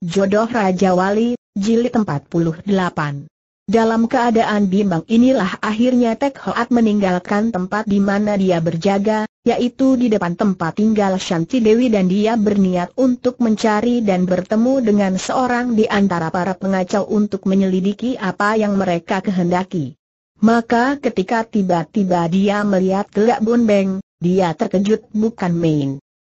Jodoh Raja Wali, Jilid 48 Dalam keadaan bimbang inilah akhirnya Tek Hoat meninggalkan tempat di mana dia berjaga, yaitu di depan tempat tinggal Shanti Dewi dan dia berniat untuk mencari dan bertemu dengan seorang di antara para pengacau untuk menyelidiki apa yang mereka kehendaki. Maka ketika tiba-tiba dia melihat gelak Bun Beng, dia terkejut bukan main.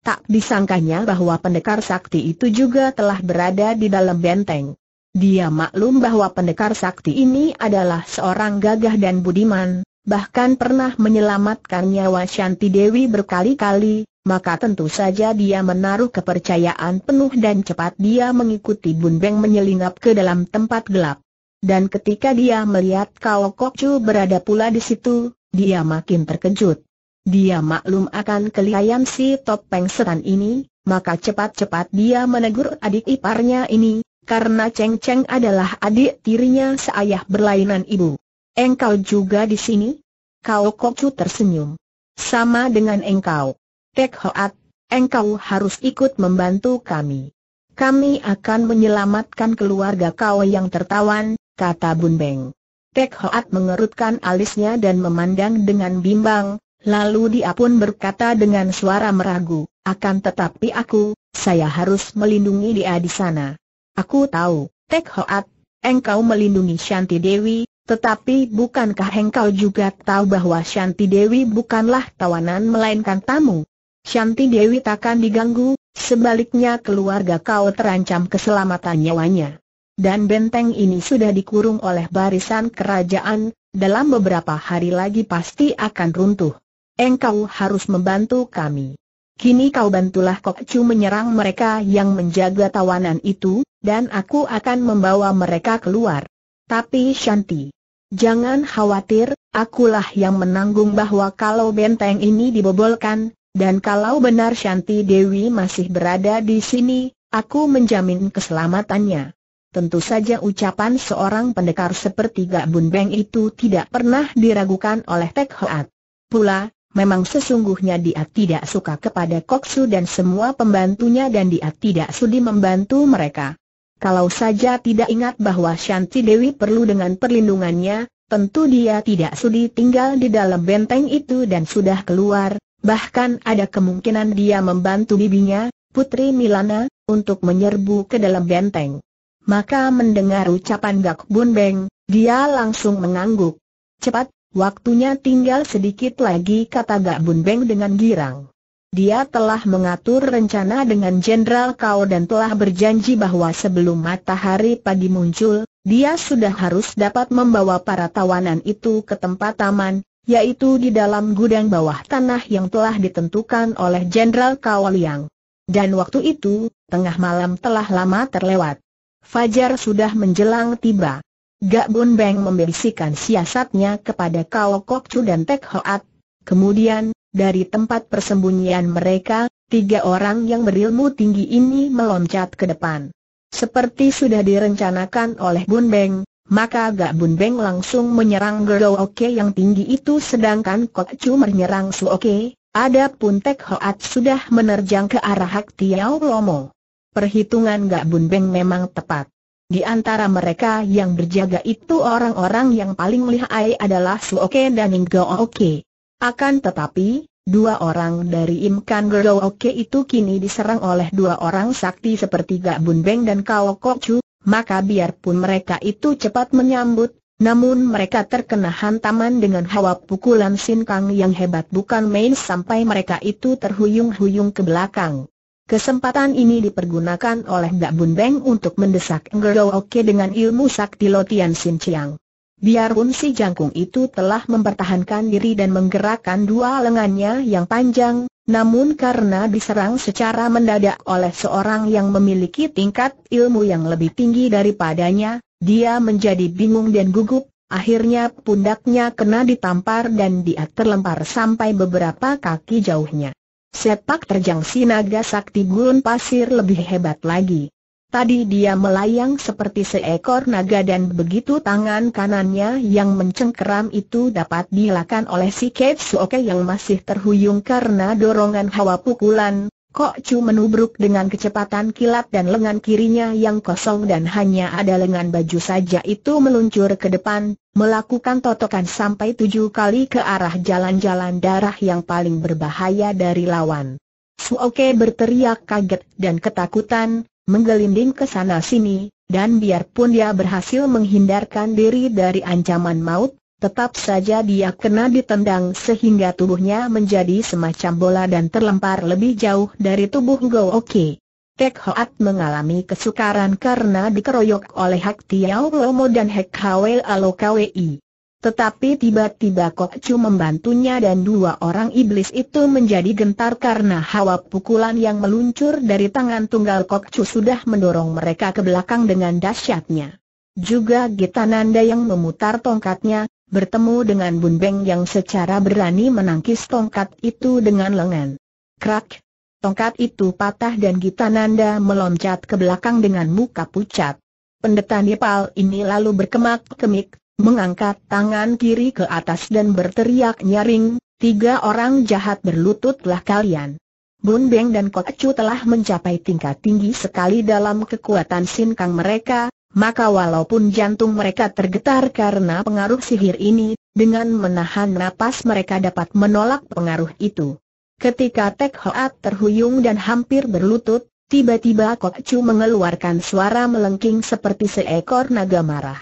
Tak disangkanya bahwa pendekar sakti itu juga telah berada di dalam benteng. Dia maklum bahwa pendekar sakti ini adalah seorang gagah dan budiman, bahkan pernah menyelamatkan nyawa Shanti Dewi berkali-kali, maka tentu saja dia menaruh kepercayaan penuh dan cepat dia mengikuti Bun Beng menyelinap ke dalam tempat gelap. Dan ketika dia melihat Kao Chu berada pula di situ, dia makin terkejut. Dia maklum akan kelihayan si topeng setan ini, maka cepat-cepat dia menegur adik iparnya ini, karena Cheng Cheng adalah adik tirinya seayah berlainan ibu. Engkau juga di sini? Kau kok cu tersenyum. Sama dengan engkau. Tek Hoat, engkau harus ikut membantu kami. Kami akan menyelamatkan keluarga kau yang tertawan, kata Bun Beng. Tek Hoat mengerutkan alisnya dan memandang dengan bimbang, Lalu dia pun berkata dengan suara meragu, akan tetapi aku, saya harus melindungi dia di sana. Aku tahu, Tek Hoat, engkau melindungi Shanti Dewi, tetapi bukankah engkau juga tahu bahwa Shanti Dewi bukanlah tawanan melainkan tamu? Shanti Dewi takkan diganggu, sebaliknya keluarga kau terancam keselamatan nyawanya. Dan benteng ini sudah dikurung oleh barisan kerajaan, dalam beberapa hari lagi pasti akan runtuh engkau harus membantu kami. Kini kau bantulah Kokcu menyerang mereka yang menjaga tawanan itu, dan aku akan membawa mereka keluar. Tapi Shanti, jangan khawatir, akulah yang menanggung bahwa kalau benteng ini dibobolkan, dan kalau benar Shanti Dewi masih berada di sini, aku menjamin keselamatannya. Tentu saja ucapan seorang pendekar seperti Gak Bun Beng itu tidak pernah diragukan oleh Tek Hoat. Pula, Memang sesungguhnya dia tidak suka kepada Koksu dan semua pembantunya dan dia tidak sudi membantu mereka. Kalau saja tidak ingat bahwa Shanti Dewi perlu dengan perlindungannya, tentu dia tidak sudi tinggal di dalam benteng itu dan sudah keluar, bahkan ada kemungkinan dia membantu bibinya, Putri Milana, untuk menyerbu ke dalam benteng. Maka mendengar ucapan Gak Bun Beng, dia langsung mengangguk. Cepat, Waktunya tinggal sedikit lagi kata Gak Bun Beng dengan girang. Dia telah mengatur rencana dengan Jenderal Kau dan telah berjanji bahwa sebelum matahari pagi muncul, dia sudah harus dapat membawa para tawanan itu ke tempat taman, yaitu di dalam gudang bawah tanah yang telah ditentukan oleh Jenderal Kau Liang. Dan waktu itu, tengah malam telah lama terlewat. Fajar sudah menjelang tiba. Gak Bun Beng membisikkan siasatnya kepada Kao Kok Chu dan Tek Hoat. Kemudian, dari tempat persembunyian mereka, tiga orang yang berilmu tinggi ini meloncat ke depan. Seperti sudah direncanakan oleh Bun Beng, maka Gak Bun Beng langsung menyerang Gero Oke yang tinggi itu sedangkan Kok Chu menyerang Su Oke, Ada pun Tek Hoat sudah menerjang ke arah Hak Tiau Lomo. Perhitungan Gak Bun Beng memang tepat. Di antara mereka yang berjaga itu orang-orang yang paling lihai adalah Suoke dan Ingooke. Akan tetapi, dua orang dari Imkan Gerooke itu kini diserang oleh dua orang sakti seperti Gak Beng dan Kao Kocu, maka biarpun mereka itu cepat menyambut, namun mereka terkena hantaman dengan hawa pukulan sinkang yang hebat bukan main sampai mereka itu terhuyung-huyung ke belakang. Kesempatan ini dipergunakan oleh Dak Bun Beng untuk mendesak Ngero Oke dengan ilmu sakti Lotian Sin Chiang. Biarpun si jangkung itu telah mempertahankan diri dan menggerakkan dua lengannya yang panjang, namun karena diserang secara mendadak oleh seorang yang memiliki tingkat ilmu yang lebih tinggi daripadanya, dia menjadi bingung dan gugup, akhirnya pundaknya kena ditampar dan dia terlempar sampai beberapa kaki jauhnya. Sepak terjang Sinaga Sakti Gurun Pasir lebih hebat lagi. Tadi dia melayang seperti seekor naga dan begitu tangan kanannya yang mencengkeram itu dapat dilakukan oleh si Ketsuoke yang masih terhuyung karena dorongan hawa pukulan, Kok Chu menubruk dengan kecepatan kilat dan lengan kirinya yang kosong dan hanya ada lengan baju saja itu meluncur ke depan, melakukan totokan sampai tujuh kali ke arah jalan-jalan darah yang paling berbahaya dari lawan. Su Oke berteriak kaget dan ketakutan, menggelinding ke sana sini, dan biarpun dia berhasil menghindarkan diri dari ancaman maut, Tetap saja dia kena ditendang sehingga tubuhnya menjadi semacam bola dan terlempar lebih jauh dari tubuh Go Oke. Tek Hoat mengalami kesukaran karena dikeroyok oleh Hak Tiau Lomo dan Hek Hwel Alo Kwi. Tetapi tiba-tiba Kok Chu membantunya dan dua orang iblis itu menjadi gentar karena hawa pukulan yang meluncur dari tangan tunggal Kok Chu sudah mendorong mereka ke belakang dengan dahsyatnya. Juga Nanda yang memutar tongkatnya, bertemu dengan Bun Beng yang secara berani menangkis tongkat itu dengan lengan. Krak! Tongkat itu patah dan Gita Nanda meloncat ke belakang dengan muka pucat. Pendeta Nepal ini lalu berkemak-kemik, mengangkat tangan kiri ke atas dan berteriak nyaring, tiga orang jahat berlututlah kalian. Bun Beng dan Kocu telah mencapai tingkat tinggi sekali dalam kekuatan sinkang mereka, maka walaupun jantung mereka tergetar karena pengaruh sihir ini, dengan menahan napas mereka dapat menolak pengaruh itu. Ketika Tek Hoat terhuyung dan hampir berlutut, tiba-tiba Kok Chu mengeluarkan suara melengking seperti seekor naga marah.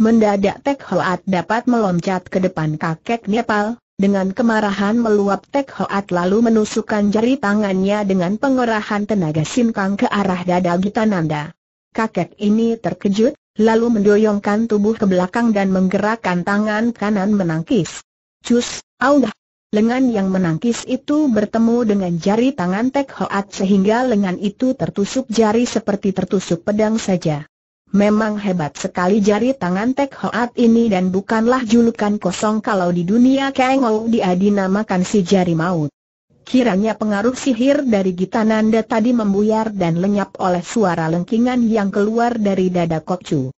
Mendadak Tek Hoat dapat meloncat ke depan kakek Nepal, dengan kemarahan meluap Tek Hoat lalu menusukkan jari tangannya dengan pengerahan tenaga sinkang ke arah dada Gitananda. Kakek ini terkejut, lalu mendoyongkan tubuh ke belakang dan menggerakkan tangan kanan menangkis. Cus, augah! Lengan yang menangkis itu bertemu dengan jari tangan Tek Hoat sehingga lengan itu tertusuk jari seperti tertusuk pedang saja. Memang hebat sekali jari tangan Tek Hoat ini dan bukanlah julukan kosong kalau di dunia Kengou dia dinamakan si jari maut. Kiranya pengaruh sihir dari Gitananda tadi membuyar dan lenyap oleh suara lengkingan yang keluar dari dada Kokcu.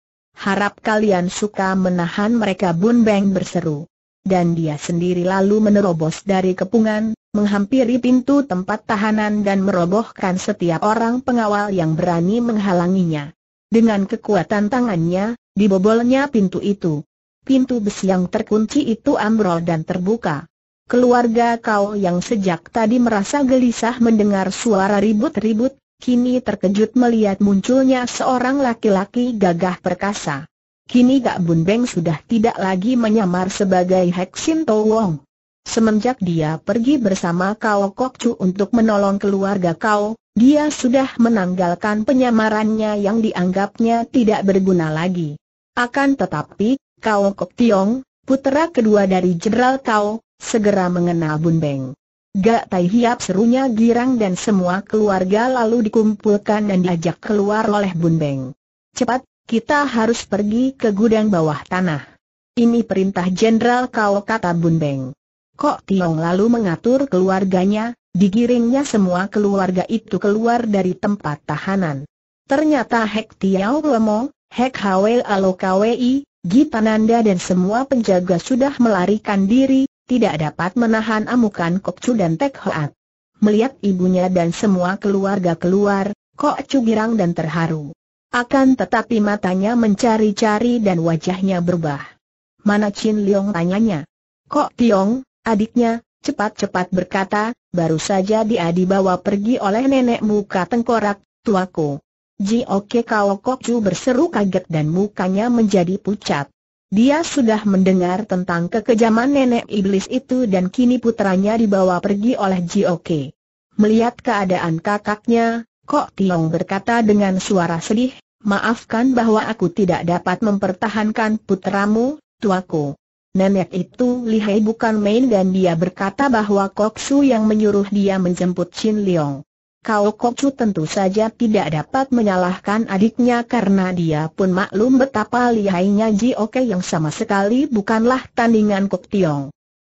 Harap kalian suka menahan mereka Bun Beng berseru. Dan dia sendiri lalu menerobos dari kepungan, menghampiri pintu tempat tahanan dan merobohkan setiap orang pengawal yang berani menghalanginya. Dengan kekuatan tangannya, dibobolnya pintu itu. Pintu besi yang terkunci itu ambrol dan terbuka. Keluarga kau yang sejak tadi merasa gelisah mendengar suara ribut-ribut, kini terkejut melihat munculnya seorang laki-laki gagah perkasa. Kini Gak Bun Beng sudah tidak lagi menyamar sebagai Hek Sin To Wong. Semenjak dia pergi bersama kau Kok Chu untuk menolong keluarga kau, dia sudah menanggalkan penyamarannya yang dianggapnya tidak berguna lagi. Akan tetapi, kau Kok Tiong, putera kedua dari Jeral kau. Segera mengenal Bun Beng. Gak Tai Hiap serunya girang dan semua keluarga lalu dikumpulkan dan diajak keluar oleh Bun Beng. Cepat, kita harus pergi ke gudang bawah tanah. Ini perintah jenderal kau kata Bun Beng. Kok Tiong lalu mengatur keluarganya, digiringnya semua keluarga itu keluar dari tempat tahanan. Ternyata Hek Tiao Lemo, Hek Hwe Alo Kwi, Gitananda dan semua penjaga sudah melarikan diri, tidak dapat menahan amukan Kok Chu dan Tek Hoat. Melihat ibunya dan semua keluarga keluar, Kok Chu girang dan terharu. Akan tetapi matanya mencari-cari dan wajahnya berubah. Mana Chin Leong tanyanya? Kok Tiong, adiknya, cepat-cepat berkata, baru saja dia dibawa pergi oleh nenek muka tengkorak, tuaku. Ji Oke kau Kok Cu berseru kaget dan mukanya menjadi pucat. Dia sudah mendengar tentang kekejaman nenek iblis itu dan kini putranya dibawa pergi oleh Jioke. Melihat keadaan kakaknya, Kok Tiong berkata dengan suara sedih, maafkan bahwa aku tidak dapat mempertahankan putramu, tuaku. Nenek itu lihai bukan main dan dia berkata bahwa Kok Su yang menyuruh dia menjemput Chin Leong. Kau Kocu tentu saja tidak dapat menyalahkan adiknya karena dia pun maklum betapa lihainya Ji Oke yang sama sekali bukanlah tandingan Kok Tiong.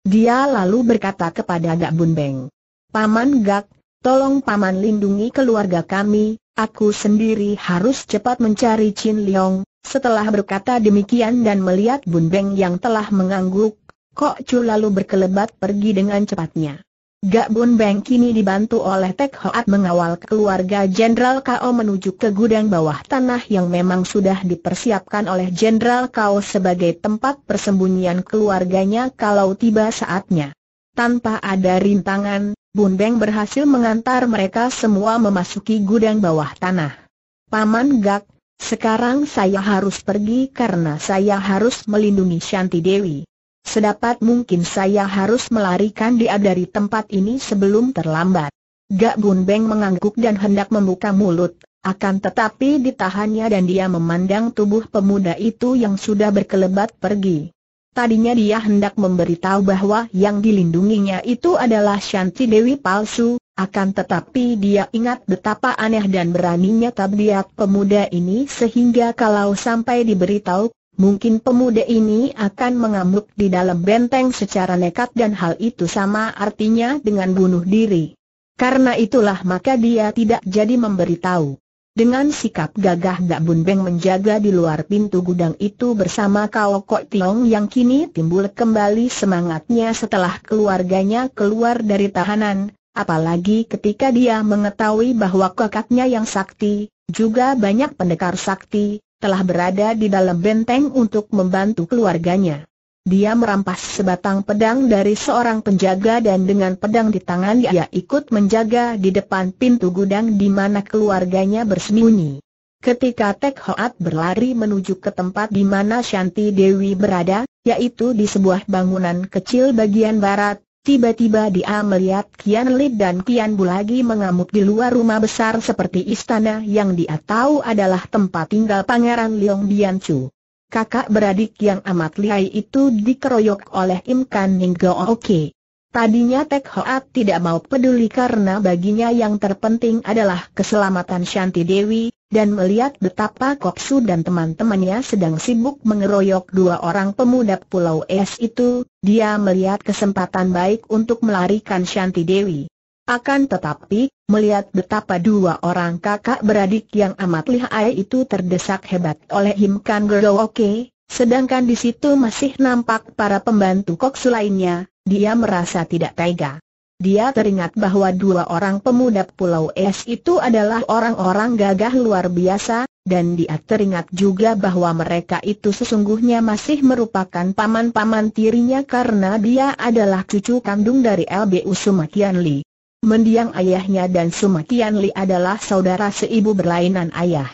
Dia lalu berkata kepada Gak Bun Beng, Paman Gak, tolong Paman lindungi keluarga kami, aku sendiri harus cepat mencari Chin Leong. Setelah berkata demikian dan melihat Bun Beng yang telah mengangguk, Kok Chu lalu berkelebat pergi dengan cepatnya. Gak Bun Beng kini dibantu oleh Tek Hoat mengawal keluarga Jenderal Kao menuju ke gudang bawah tanah yang memang sudah dipersiapkan oleh Jenderal Kao sebagai tempat persembunyian keluarganya kalau tiba saatnya. Tanpa ada rintangan, Bun Beng berhasil mengantar mereka semua memasuki gudang bawah tanah. Paman Gak, sekarang saya harus pergi karena saya harus melindungi Shanti Dewi. Sedapat mungkin saya harus melarikan dia dari tempat ini sebelum terlambat. Gak Bun Beng mengangguk dan hendak membuka mulut, akan tetapi ditahannya dan dia memandang tubuh pemuda itu yang sudah berkelebat pergi. Tadinya dia hendak memberitahu bahwa yang dilindunginya itu adalah Shanti Dewi palsu, akan tetapi dia ingat betapa aneh dan beraninya tabiat pemuda ini sehingga kalau sampai diberitahu Mungkin pemuda ini akan mengamuk di dalam benteng secara nekat dan hal itu sama artinya dengan bunuh diri. Karena itulah maka dia tidak jadi memberitahu. Dengan sikap gagah Gak Bun Beng menjaga di luar pintu gudang itu bersama Kao Kok Tiong yang kini timbul kembali semangatnya setelah keluarganya keluar dari tahanan, apalagi ketika dia mengetahui bahwa kakaknya yang sakti, juga banyak pendekar sakti, telah berada di dalam benteng untuk membantu keluarganya. Dia merampas sebatang pedang dari seorang penjaga dan dengan pedang di tangan ia ikut menjaga di depan pintu gudang di mana keluarganya bersembunyi. Ketika Tek Hoat berlari menuju ke tempat di mana Shanti Dewi berada, yaitu di sebuah bangunan kecil bagian barat, Tiba-tiba dia melihat Kian Lip dan Kian Bu lagi mengamuk di luar rumah besar seperti istana yang dia tahu adalah tempat tinggal Pangeran Liong Biancu. Kakak beradik yang amat lihai itu dikeroyok oleh Im Kan Ning Oke. Tadinya Tek Hoat tidak mau peduli karena baginya yang terpenting adalah keselamatan Shanti Dewi, dan melihat betapa Koksu dan teman-temannya sedang sibuk mengeroyok dua orang pemuda Pulau Es itu, dia melihat kesempatan baik untuk melarikan Shanti Dewi. Akan tetapi, melihat betapa dua orang kakak beradik yang amat lihai itu terdesak hebat oleh Him Kan Oke, sedangkan di situ masih nampak para pembantu Koksu lainnya, dia merasa tidak tega. Dia teringat bahwa dua orang pemuda Pulau Es itu adalah orang-orang gagah luar biasa, dan dia teringat juga bahwa mereka itu sesungguhnya masih merupakan paman-paman tirinya karena dia adalah cucu kandung dari LBU Sumakian Li. Mendiang ayahnya dan Sumakian Li adalah saudara seibu berlainan ayah.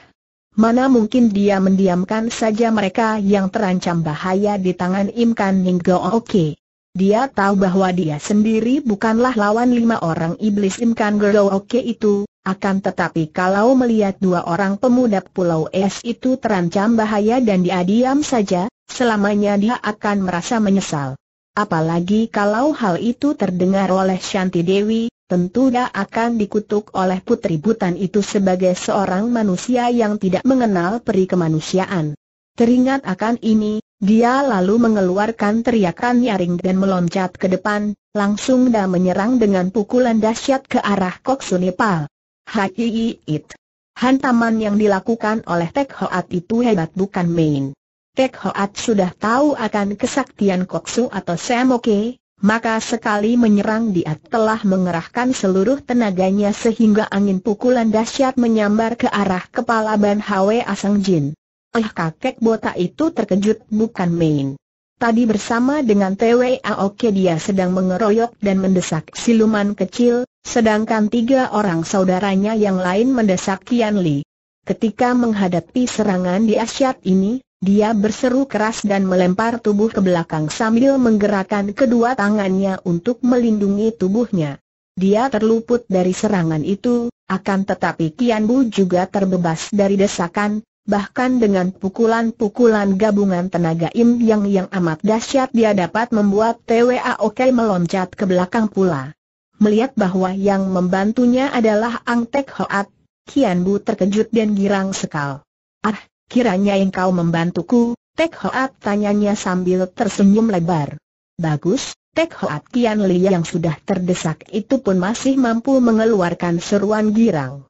Mana mungkin dia mendiamkan saja mereka yang terancam bahaya di tangan Imkan Ninggo Oke. Dia tahu bahwa dia sendiri bukanlah lawan lima orang iblis Imkan oke itu, akan tetapi kalau melihat dua orang pemuda Pulau Es itu terancam bahaya dan dia diam saja, selamanya dia akan merasa menyesal. Apalagi kalau hal itu terdengar oleh Shanti Dewi, tentu dia akan dikutuk oleh putri butan itu sebagai seorang manusia yang tidak mengenal peri kemanusiaan. Teringat akan ini, dia lalu mengeluarkan teriakan nyaring dan meloncat ke depan, langsung dan menyerang dengan pukulan dahsyat ke arah Kok Sunipal. Hai it. Hantaman yang dilakukan oleh Tek Hoat itu hebat bukan main. Tek Hoat sudah tahu akan kesaktian Koksu atau Samoke, maka sekali menyerang dia telah mengerahkan seluruh tenaganya sehingga angin pukulan dahsyat menyambar ke arah kepala Ban Hwe Asang Jin. Eh kakek botak itu terkejut bukan main. Tadi bersama dengan TWAOK dia sedang mengeroyok dan mendesak siluman kecil, sedangkan tiga orang saudaranya yang lain mendesak Kian Li. Ketika menghadapi serangan di asyat ini, dia berseru keras dan melempar tubuh ke belakang sambil menggerakkan kedua tangannya untuk melindungi tubuhnya. Dia terluput dari serangan itu, akan tetapi Kian Bu juga terbebas dari desakan, bahkan dengan pukulan-pukulan gabungan tenaga Im Yang yang amat dahsyat dia dapat membuat TWA Oke meloncat ke belakang pula. Melihat bahwa yang membantunya adalah Ang Tek Hoat, Kian Bu terkejut dan girang sekal. Ah, kiranya engkau membantuku, Tek Hoat tanyanya sambil tersenyum lebar. Bagus, Tek Hoat Kian Li yang sudah terdesak itu pun masih mampu mengeluarkan seruan girang.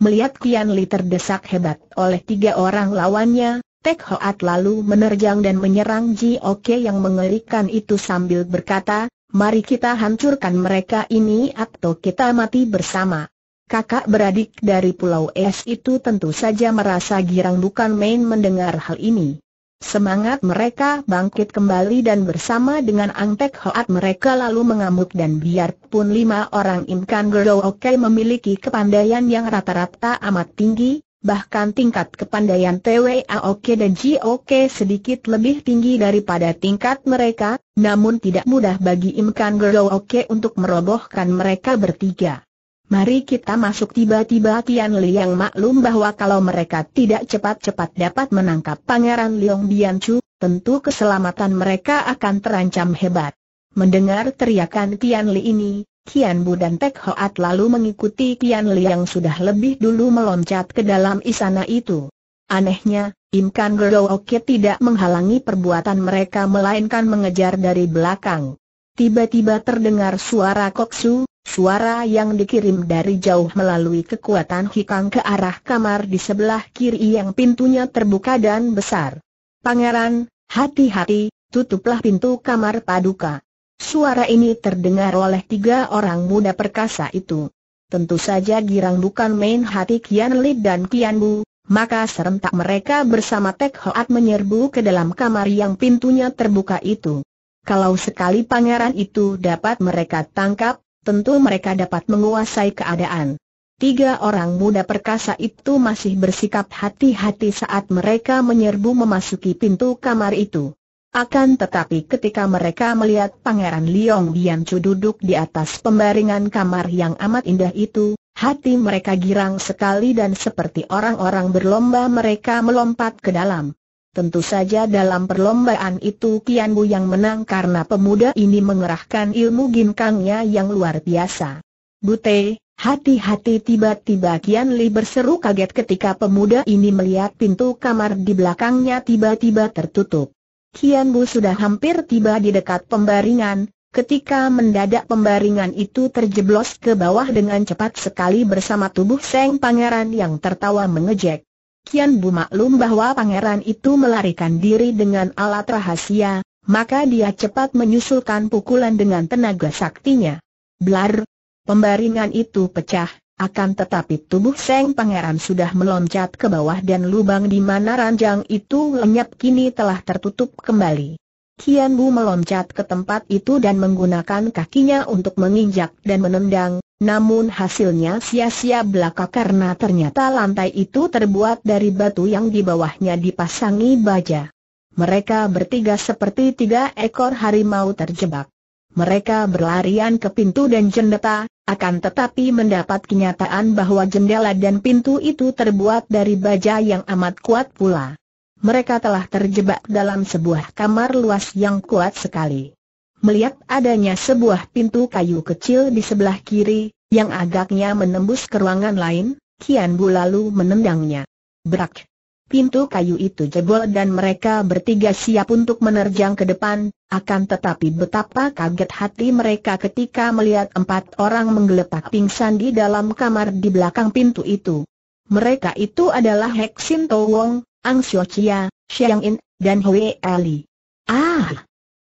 Melihat Kian Li terdesak hebat oleh tiga orang lawannya, Tek Hoat lalu menerjang dan menyerang Ji Oke yang mengerikan itu sambil berkata, Mari kita hancurkan mereka ini atau kita mati bersama. Kakak beradik dari Pulau Es itu tentu saja merasa girang bukan main mendengar hal ini. Semangat mereka bangkit kembali dan bersama dengan Angtek Hoat mereka lalu mengamuk dan biarpun lima orang Imkan Gero Oke memiliki kepandaian yang rata-rata amat tinggi, bahkan tingkat kepandaian TWA Oke dan Ji Oke sedikit lebih tinggi daripada tingkat mereka, namun tidak mudah bagi Imkan Gero Oke untuk merobohkan mereka bertiga. Mari kita masuk tiba-tiba Tian yang maklum bahwa kalau mereka tidak cepat-cepat dapat menangkap Pangeran Liong Chu, tentu keselamatan mereka akan terancam hebat. Mendengar teriakan Tian Li ini, Kian Bu dan Tek Hoat lalu mengikuti Tian Li yang sudah lebih dulu meloncat ke dalam istana itu. Anehnya, Im Kan Oke tidak menghalangi perbuatan mereka melainkan mengejar dari belakang. Tiba-tiba terdengar suara koksu, suara yang dikirim dari jauh melalui kekuatan hikang ke arah kamar di sebelah kiri yang pintunya terbuka dan besar. Pangeran, hati-hati, tutuplah pintu kamar paduka. Suara ini terdengar oleh tiga orang muda perkasa itu. Tentu saja girang bukan main hati Kian Lip dan Kian Bu, maka serentak mereka bersama Tek Hoat menyerbu ke dalam kamar yang pintunya terbuka itu. Kalau sekali pangeran itu dapat mereka tangkap, tentu mereka dapat menguasai keadaan. Tiga orang muda perkasa itu masih bersikap hati-hati saat mereka menyerbu memasuki pintu kamar itu. Akan tetapi ketika mereka melihat Pangeran Liong Biancu duduk di atas pembaringan kamar yang amat indah itu, hati mereka girang sekali dan seperti orang-orang berlomba mereka melompat ke dalam. Tentu saja dalam perlombaan itu Kian Bu yang menang karena pemuda ini mengerahkan ilmu ginkangnya yang luar biasa. Bute, hati-hati tiba-tiba Kian Li berseru kaget ketika pemuda ini melihat pintu kamar di belakangnya tiba-tiba tertutup. Kian Bu sudah hampir tiba di dekat pembaringan, ketika mendadak pembaringan itu terjeblos ke bawah dengan cepat sekali bersama tubuh Seng Pangeran yang tertawa mengejek. Kian Bu maklum bahwa pangeran itu melarikan diri dengan alat rahasia, maka dia cepat menyusulkan pukulan dengan tenaga saktinya. Blar! Pembaringan itu pecah, akan tetapi tubuh Seng Pangeran sudah meloncat ke bawah dan lubang di mana ranjang itu lenyap kini telah tertutup kembali. Kian Bu meloncat ke tempat itu dan menggunakan kakinya untuk menginjak dan menendang, namun hasilnya sia-sia belaka karena ternyata lantai itu terbuat dari batu yang di bawahnya dipasangi baja. Mereka bertiga seperti tiga ekor harimau terjebak. Mereka berlarian ke pintu dan jendela, akan tetapi mendapat kenyataan bahwa jendela dan pintu itu terbuat dari baja yang amat kuat pula. Mereka telah terjebak dalam sebuah kamar luas yang kuat sekali melihat adanya sebuah pintu kayu kecil di sebelah kiri, yang agaknya menembus ke ruangan lain, Kian Bu lalu menendangnya. Berak! Pintu kayu itu jebol dan mereka bertiga siap untuk menerjang ke depan, akan tetapi betapa kaget hati mereka ketika melihat empat orang menggeletak pingsan di dalam kamar di belakang pintu itu. Mereka itu adalah Hexin Towong, Ang Xiao Chia, Xiang In, dan Hui Ali. Ah!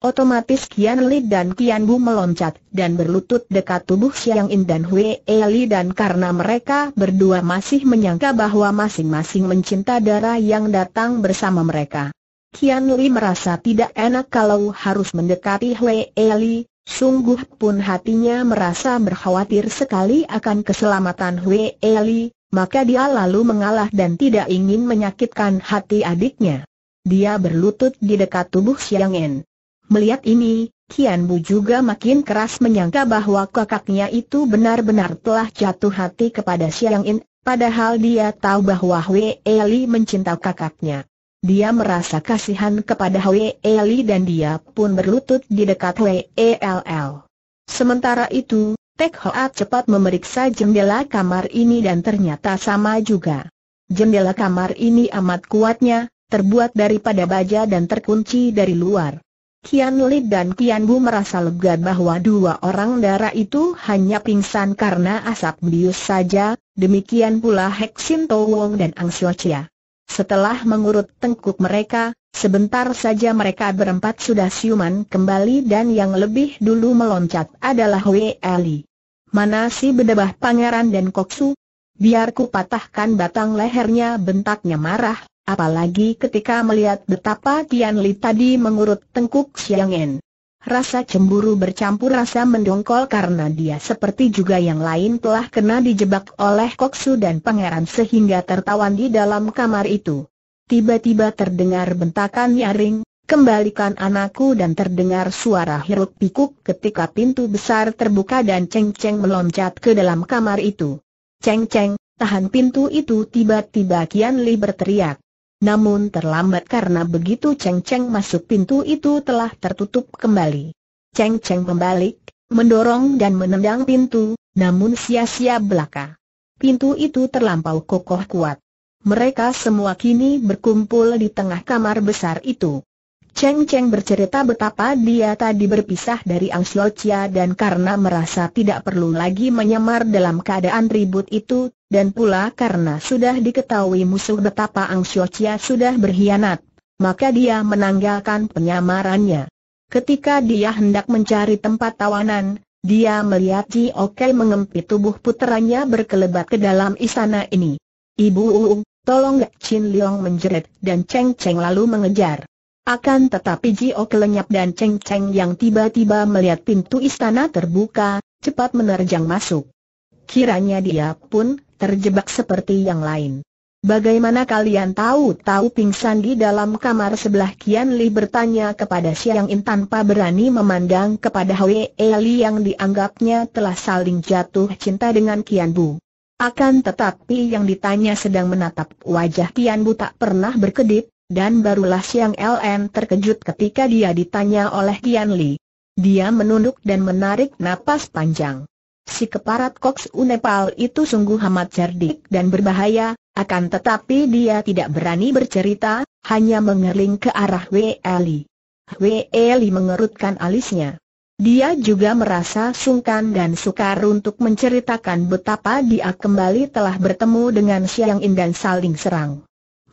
Otomatis Kian Li dan Kian Bu meloncat dan berlutut dekat tubuh Xiang In dan Hui Eli dan karena mereka berdua masih menyangka bahwa masing-masing mencinta darah yang datang bersama mereka. Kian Li merasa tidak enak kalau harus mendekati Hui Eli, sungguh pun hatinya merasa berkhawatir sekali akan keselamatan Hui Eli, maka dia lalu mengalah dan tidak ingin menyakitkan hati adiknya. Dia berlutut di dekat tubuh Xiang In. Melihat ini, Kian Bu juga makin keras menyangka bahwa kakaknya itu benar-benar telah jatuh hati kepada Siang In, padahal dia tahu bahwa Wei Eli mencintai kakaknya. Dia merasa kasihan kepada Wei Eli dan dia pun berlutut di dekat Wei Ell. Sementara itu, Tek Hoat cepat memeriksa jendela kamar ini dan ternyata sama juga. Jendela kamar ini amat kuatnya, terbuat daripada baja dan terkunci dari luar. Kian Li dan Kian Bu merasa lega bahwa dua orang darah itu hanya pingsan karena asap bius saja, demikian pula Heksin Wong dan Ang Sio Chia. Setelah mengurut tengkuk mereka, sebentar saja mereka berempat sudah siuman kembali dan yang lebih dulu meloncat adalah Wei Eli. Mana si bedebah pangeran dan koksu? Biar ku patahkan batang lehernya bentaknya marah, Apalagi ketika melihat betapa Tian Li tadi mengurut tengkuk Xiangen. Rasa cemburu bercampur rasa mendongkol karena dia seperti juga yang lain telah kena dijebak oleh Koksu dan pangeran sehingga tertawan di dalam kamar itu. Tiba-tiba terdengar bentakan nyaring, kembalikan anakku dan terdengar suara hiruk pikuk ketika pintu besar terbuka dan Cheng Cheng meloncat ke dalam kamar itu. Cheng Cheng, tahan pintu itu tiba-tiba Kian Li berteriak namun terlambat karena begitu Cheng Cheng masuk pintu itu telah tertutup kembali. Cheng Cheng membalik, mendorong dan menendang pintu, namun sia-sia belaka. Pintu itu terlampau kokoh kuat. Mereka semua kini berkumpul di tengah kamar besar itu. Cheng Cheng bercerita betapa dia tadi berpisah dari Ang Xiao Chia dan karena merasa tidak perlu lagi menyamar dalam keadaan ribut itu, dan pula karena sudah diketahui musuh betapa Ang Xiao Chia sudah berkhianat, maka dia menanggalkan penyamarannya. Ketika dia hendak mencari tempat tawanan, dia melihat Ji Oke mengempit tubuh puteranya berkelebat ke dalam istana ini. Ibu Uung, tolong Chin Leong menjerit dan Cheng Cheng lalu mengejar. Akan tetapi Jio kelenyap dan Cheng Cheng yang tiba-tiba melihat pintu istana terbuka, cepat menerjang masuk. Kiranya dia pun terjebak seperti yang lain. Bagaimana kalian tahu-tahu pingsan di dalam kamar sebelah Kian Li bertanya kepada Siang In tanpa berani memandang kepada Hwee Li yang dianggapnya telah saling jatuh cinta dengan Kian Bu. Akan tetapi yang ditanya sedang menatap wajah Kian Bu tak pernah berkedip, dan barulah Siang LN terkejut ketika dia ditanya oleh Tian Li. Dia menunduk dan menarik napas panjang. Si keparat koks Unepal itu sungguh amat cerdik dan berbahaya, akan tetapi dia tidak berani bercerita, hanya mengering ke arah Wei Li. Wei Li mengerutkan alisnya. Dia juga merasa sungkan dan sukar untuk menceritakan betapa dia kembali telah bertemu dengan siang In saling serang.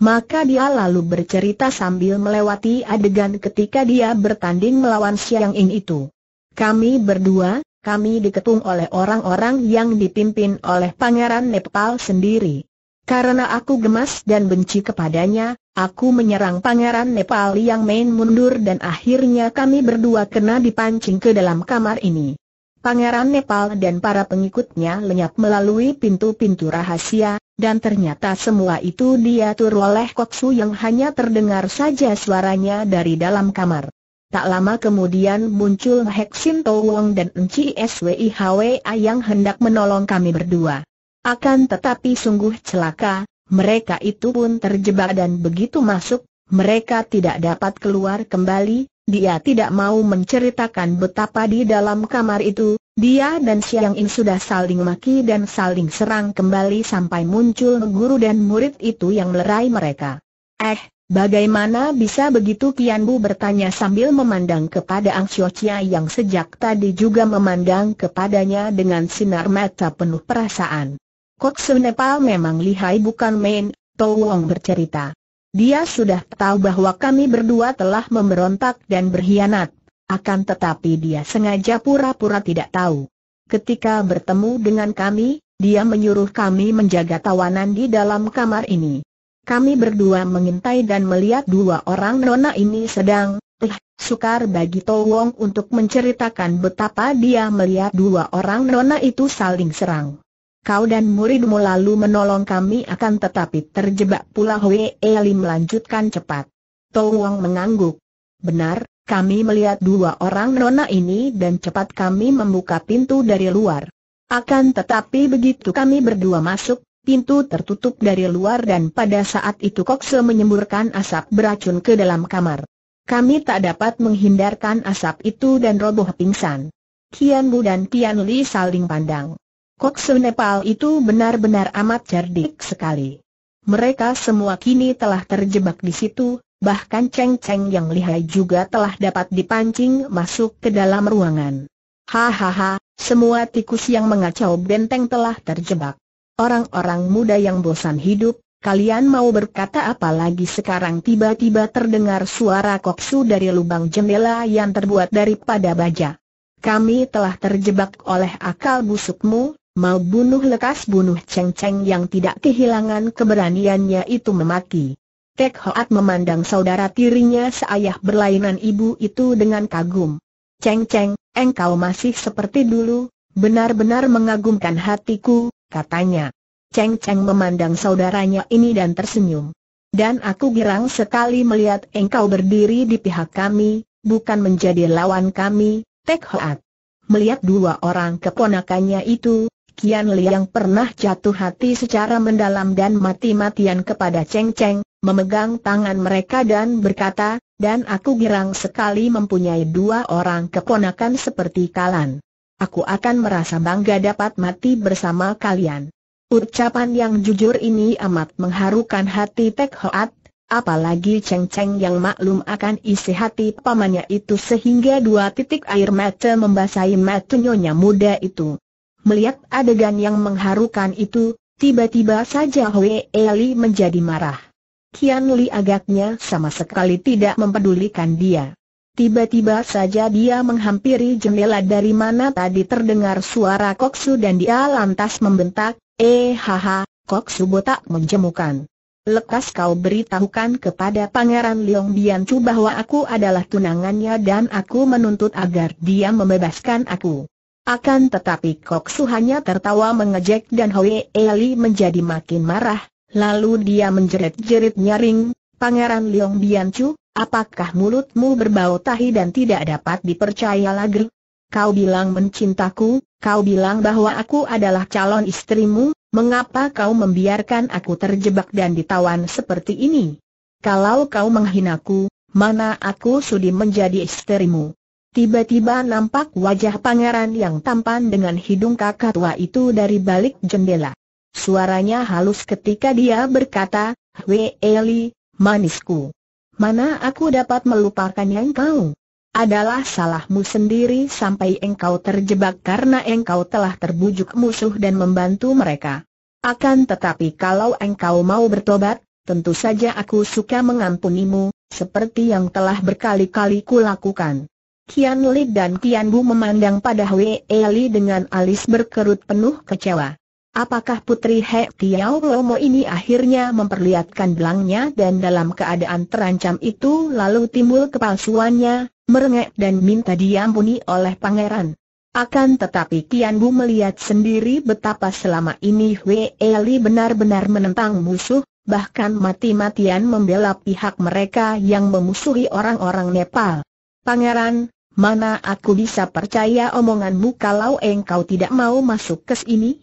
Maka dia lalu bercerita sambil melewati adegan ketika dia bertanding melawan Siang Ing itu. Kami berdua, kami diketung oleh orang-orang yang dipimpin oleh Pangeran Nepal sendiri. Karena aku gemas dan benci kepadanya, aku menyerang Pangeran Nepal yang main mundur dan akhirnya kami berdua kena dipancing ke dalam kamar ini. Pangeran Nepal dan para pengikutnya lenyap melalui pintu-pintu rahasia, dan ternyata semua itu diatur oleh Koksu yang hanya terdengar saja suaranya dari dalam kamar. Tak lama kemudian muncul Heksin Wong dan Enci Hwa yang hendak menolong kami berdua. Akan tetapi sungguh celaka, mereka itu pun terjebak dan begitu masuk, mereka tidak dapat keluar kembali, dia tidak mau menceritakan betapa di dalam kamar itu, dia dan Siang In sudah saling maki dan saling serang kembali sampai muncul guru dan murid itu yang melerai mereka. Eh, bagaimana bisa begitu Kian Bu bertanya sambil memandang kepada Ang Sio Chia yang sejak tadi juga memandang kepadanya dengan sinar mata penuh perasaan. Kok Nepal memang lihai bukan main, Tou Wong bercerita. Dia sudah tahu bahwa kami berdua telah memberontak dan berkhianat. Akan tetapi dia sengaja pura-pura tidak tahu. Ketika bertemu dengan kami, dia menyuruh kami menjaga tawanan di dalam kamar ini. Kami berdua mengintai dan melihat dua orang nona ini sedang, eh, sukar bagi Towong untuk menceritakan betapa dia melihat dua orang nona itu saling serang. Kau dan muridmu lalu menolong kami akan tetapi terjebak pula Hwee Lim melanjutkan cepat. Towong mengangguk. Benar, kami melihat dua orang nona ini dan cepat kami membuka pintu dari luar. Akan tetapi begitu kami berdua masuk, pintu tertutup dari luar dan pada saat itu Kokse menyemburkan asap beracun ke dalam kamar. Kami tak dapat menghindarkan asap itu dan roboh pingsan. Kian Bu dan Kian Li saling pandang. Kokse Nepal itu benar-benar amat cerdik sekali. Mereka semua kini telah terjebak di situ, bahkan ceng-ceng yang lihai juga telah dapat dipancing masuk ke dalam ruangan. Hahaha, semua tikus yang mengacau benteng telah terjebak. Orang-orang muda yang bosan hidup, kalian mau berkata apa lagi sekarang tiba-tiba terdengar suara koksu dari lubang jendela yang terbuat daripada baja. Kami telah terjebak oleh akal busukmu, mau bunuh lekas bunuh ceng-ceng yang tidak kehilangan keberaniannya itu memaki. Tek Hoat memandang saudara tirinya seayah berlainan ibu itu dengan kagum. Ceng Ceng, engkau masih seperti dulu, benar-benar mengagumkan hatiku, katanya. Ceng Ceng memandang saudaranya ini dan tersenyum. Dan aku girang sekali melihat engkau berdiri di pihak kami, bukan menjadi lawan kami, Tek Hoat. Melihat dua orang keponakannya itu, Kian Liang pernah jatuh hati secara mendalam dan mati-matian kepada Ceng Ceng, memegang tangan mereka dan berkata, dan aku girang sekali mempunyai dua orang keponakan seperti kalian. Aku akan merasa bangga dapat mati bersama kalian. Ucapan yang jujur ini amat mengharukan hati Tek Hoat, apalagi Cheng Cheng yang maklum akan isi hati pamannya itu sehingga dua titik air mata membasahi mata nyonya muda itu. Melihat adegan yang mengharukan itu, tiba-tiba saja Hwee Eli menjadi marah. Kian Li agaknya sama sekali tidak mempedulikan dia. Tiba-tiba saja dia menghampiri jendela dari mana tadi terdengar suara Koksu dan dia lantas membentak, Eh haha, Koksu botak menjemukan. Lekas kau beritahukan kepada Pangeran Liong Biancu bahwa aku adalah tunangannya dan aku menuntut agar dia membebaskan aku. Akan tetapi Koksu hanya tertawa mengejek dan Hoi Eli menjadi makin marah, Lalu dia menjerit-jerit nyaring, Pangeran Liong Biancu, apakah mulutmu berbau tahi dan tidak dapat dipercaya lagi? Kau bilang mencintaku, kau bilang bahwa aku adalah calon istrimu, mengapa kau membiarkan aku terjebak dan ditawan seperti ini? Kalau kau menghinaku, mana aku sudi menjadi istrimu? Tiba-tiba nampak wajah pangeran yang tampan dengan hidung kakak tua itu dari balik jendela. Suaranya halus ketika dia berkata, Hwe Eli, manisku. Mana aku dapat melupakan yang kau? Adalah salahmu sendiri sampai engkau terjebak karena engkau telah terbujuk musuh dan membantu mereka. Akan tetapi kalau engkau mau bertobat, tentu saja aku suka mengampunimu, seperti yang telah berkali-kali kulakukan. Kian Li dan Kian Bu memandang pada Hwe Eli dengan alis berkerut penuh kecewa. Apakah Putri He Tiao Lomo ini akhirnya memperlihatkan belangnya dan dalam keadaan terancam itu lalu timbul kepalsuannya, merengek dan minta diampuni oleh pangeran. Akan tetapi Tian Bu melihat sendiri betapa selama ini Hwee Li benar-benar menentang musuh, bahkan mati-matian membela pihak mereka yang memusuhi orang-orang Nepal. Pangeran, mana aku bisa percaya omonganmu kalau engkau tidak mau masuk ke sini?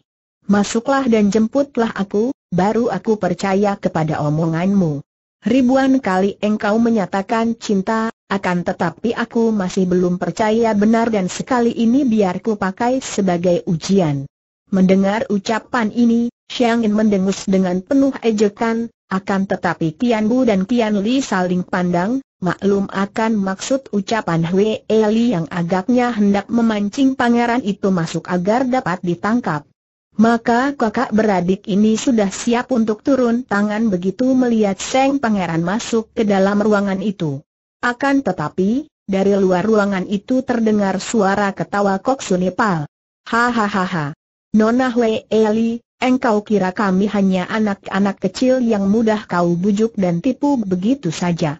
Masuklah dan jemputlah aku, baru aku percaya kepada omonganmu. Ribuan kali engkau menyatakan cinta, akan tetapi aku masih belum percaya benar dan sekali ini biarku pakai sebagai ujian. Mendengar ucapan ini, Xiang In mendengus dengan penuh ejekan, akan tetapi Tian Bu dan Tian Li saling pandang, maklum akan maksud ucapan Hui Eli yang agaknya hendak memancing pangeran itu masuk agar dapat ditangkap. Maka kakak beradik ini sudah siap untuk turun tangan begitu melihat Seng Pangeran masuk ke dalam ruangan itu. Akan tetapi, dari luar ruangan itu terdengar suara ketawa Kok Sunipal. Hahaha. Nona Hui Eli, engkau kira kami hanya anak-anak kecil yang mudah kau bujuk dan tipu begitu saja.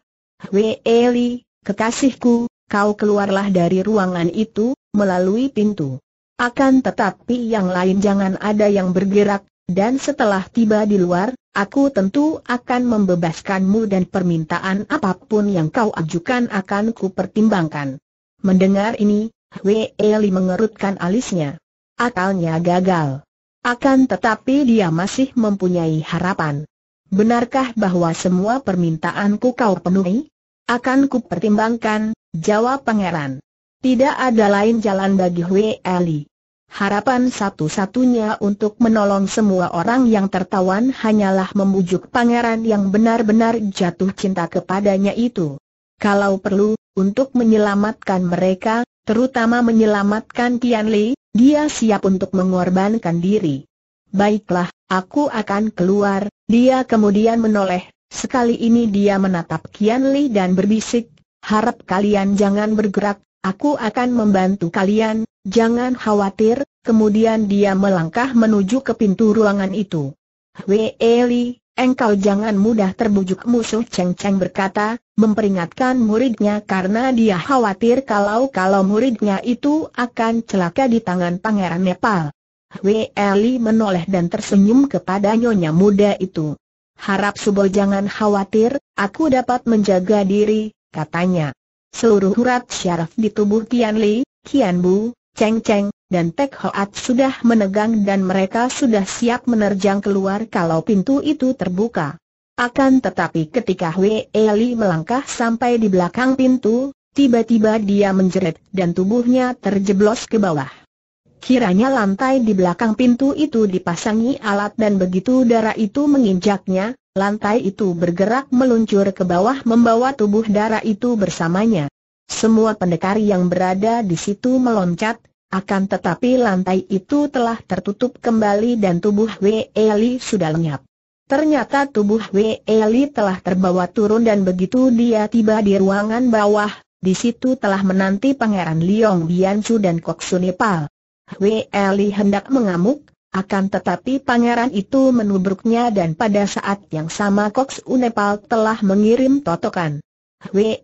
Hui Eli, kekasihku, kau keluarlah dari ruangan itu, melalui pintu. Akan tetapi yang lain jangan ada yang bergerak, dan setelah tiba di luar, aku tentu akan membebaskanmu dan permintaan apapun yang kau ajukan akan kupertimbangkan. Mendengar ini, Weli mengerutkan alisnya. Akalnya gagal. Akan tetapi dia masih mempunyai harapan. Benarkah bahwa semua permintaanku kau penuhi? Akan kupertimbangkan, jawab pangeran. Tidak ada lain jalan bagi Hui Eli. Harapan satu-satunya untuk menolong semua orang yang tertawan hanyalah membujuk pangeran yang benar-benar jatuh cinta kepadanya itu. Kalau perlu, untuk menyelamatkan mereka, terutama menyelamatkan Tian Li, dia siap untuk mengorbankan diri. Baiklah, aku akan keluar, dia kemudian menoleh, sekali ini dia menatap Kian Li dan berbisik, harap kalian jangan bergerak, Aku akan membantu kalian, jangan khawatir, kemudian dia melangkah menuju ke pintu ruangan itu. Wei Eli, engkau jangan mudah terbujuk musuh Cheng Cheng berkata, memperingatkan muridnya karena dia khawatir kalau-kalau muridnya itu akan celaka di tangan Pangeran Nepal. Wei Eli menoleh dan tersenyum kepada nyonya muda itu. Harap Subo jangan khawatir, aku dapat menjaga diri, katanya seluruh urat syaraf di tubuh Tian Li, Tian Bu, Cheng Cheng, dan Tek Hoat sudah menegang dan mereka sudah siap menerjang keluar kalau pintu itu terbuka. Akan tetapi ketika Wei e Li melangkah sampai di belakang pintu, tiba-tiba dia menjerit dan tubuhnya terjeblos ke bawah. Kiranya lantai di belakang pintu itu dipasangi alat dan begitu darah itu menginjaknya, lantai itu bergerak meluncur ke bawah membawa tubuh darah itu bersamanya. Semua pendekar yang berada di situ meloncat, akan tetapi lantai itu telah tertutup kembali dan tubuh Wei Eli sudah lenyap. Ternyata tubuh Wei Eli telah terbawa turun dan begitu dia tiba di ruangan bawah, di situ telah menanti Pangeran Liong Biancu dan Kok Sunipal. Wei Eli hendak mengamuk, akan tetapi pangeran itu menubruknya dan pada saat yang sama koks Unepal telah mengirim totokan. Hwee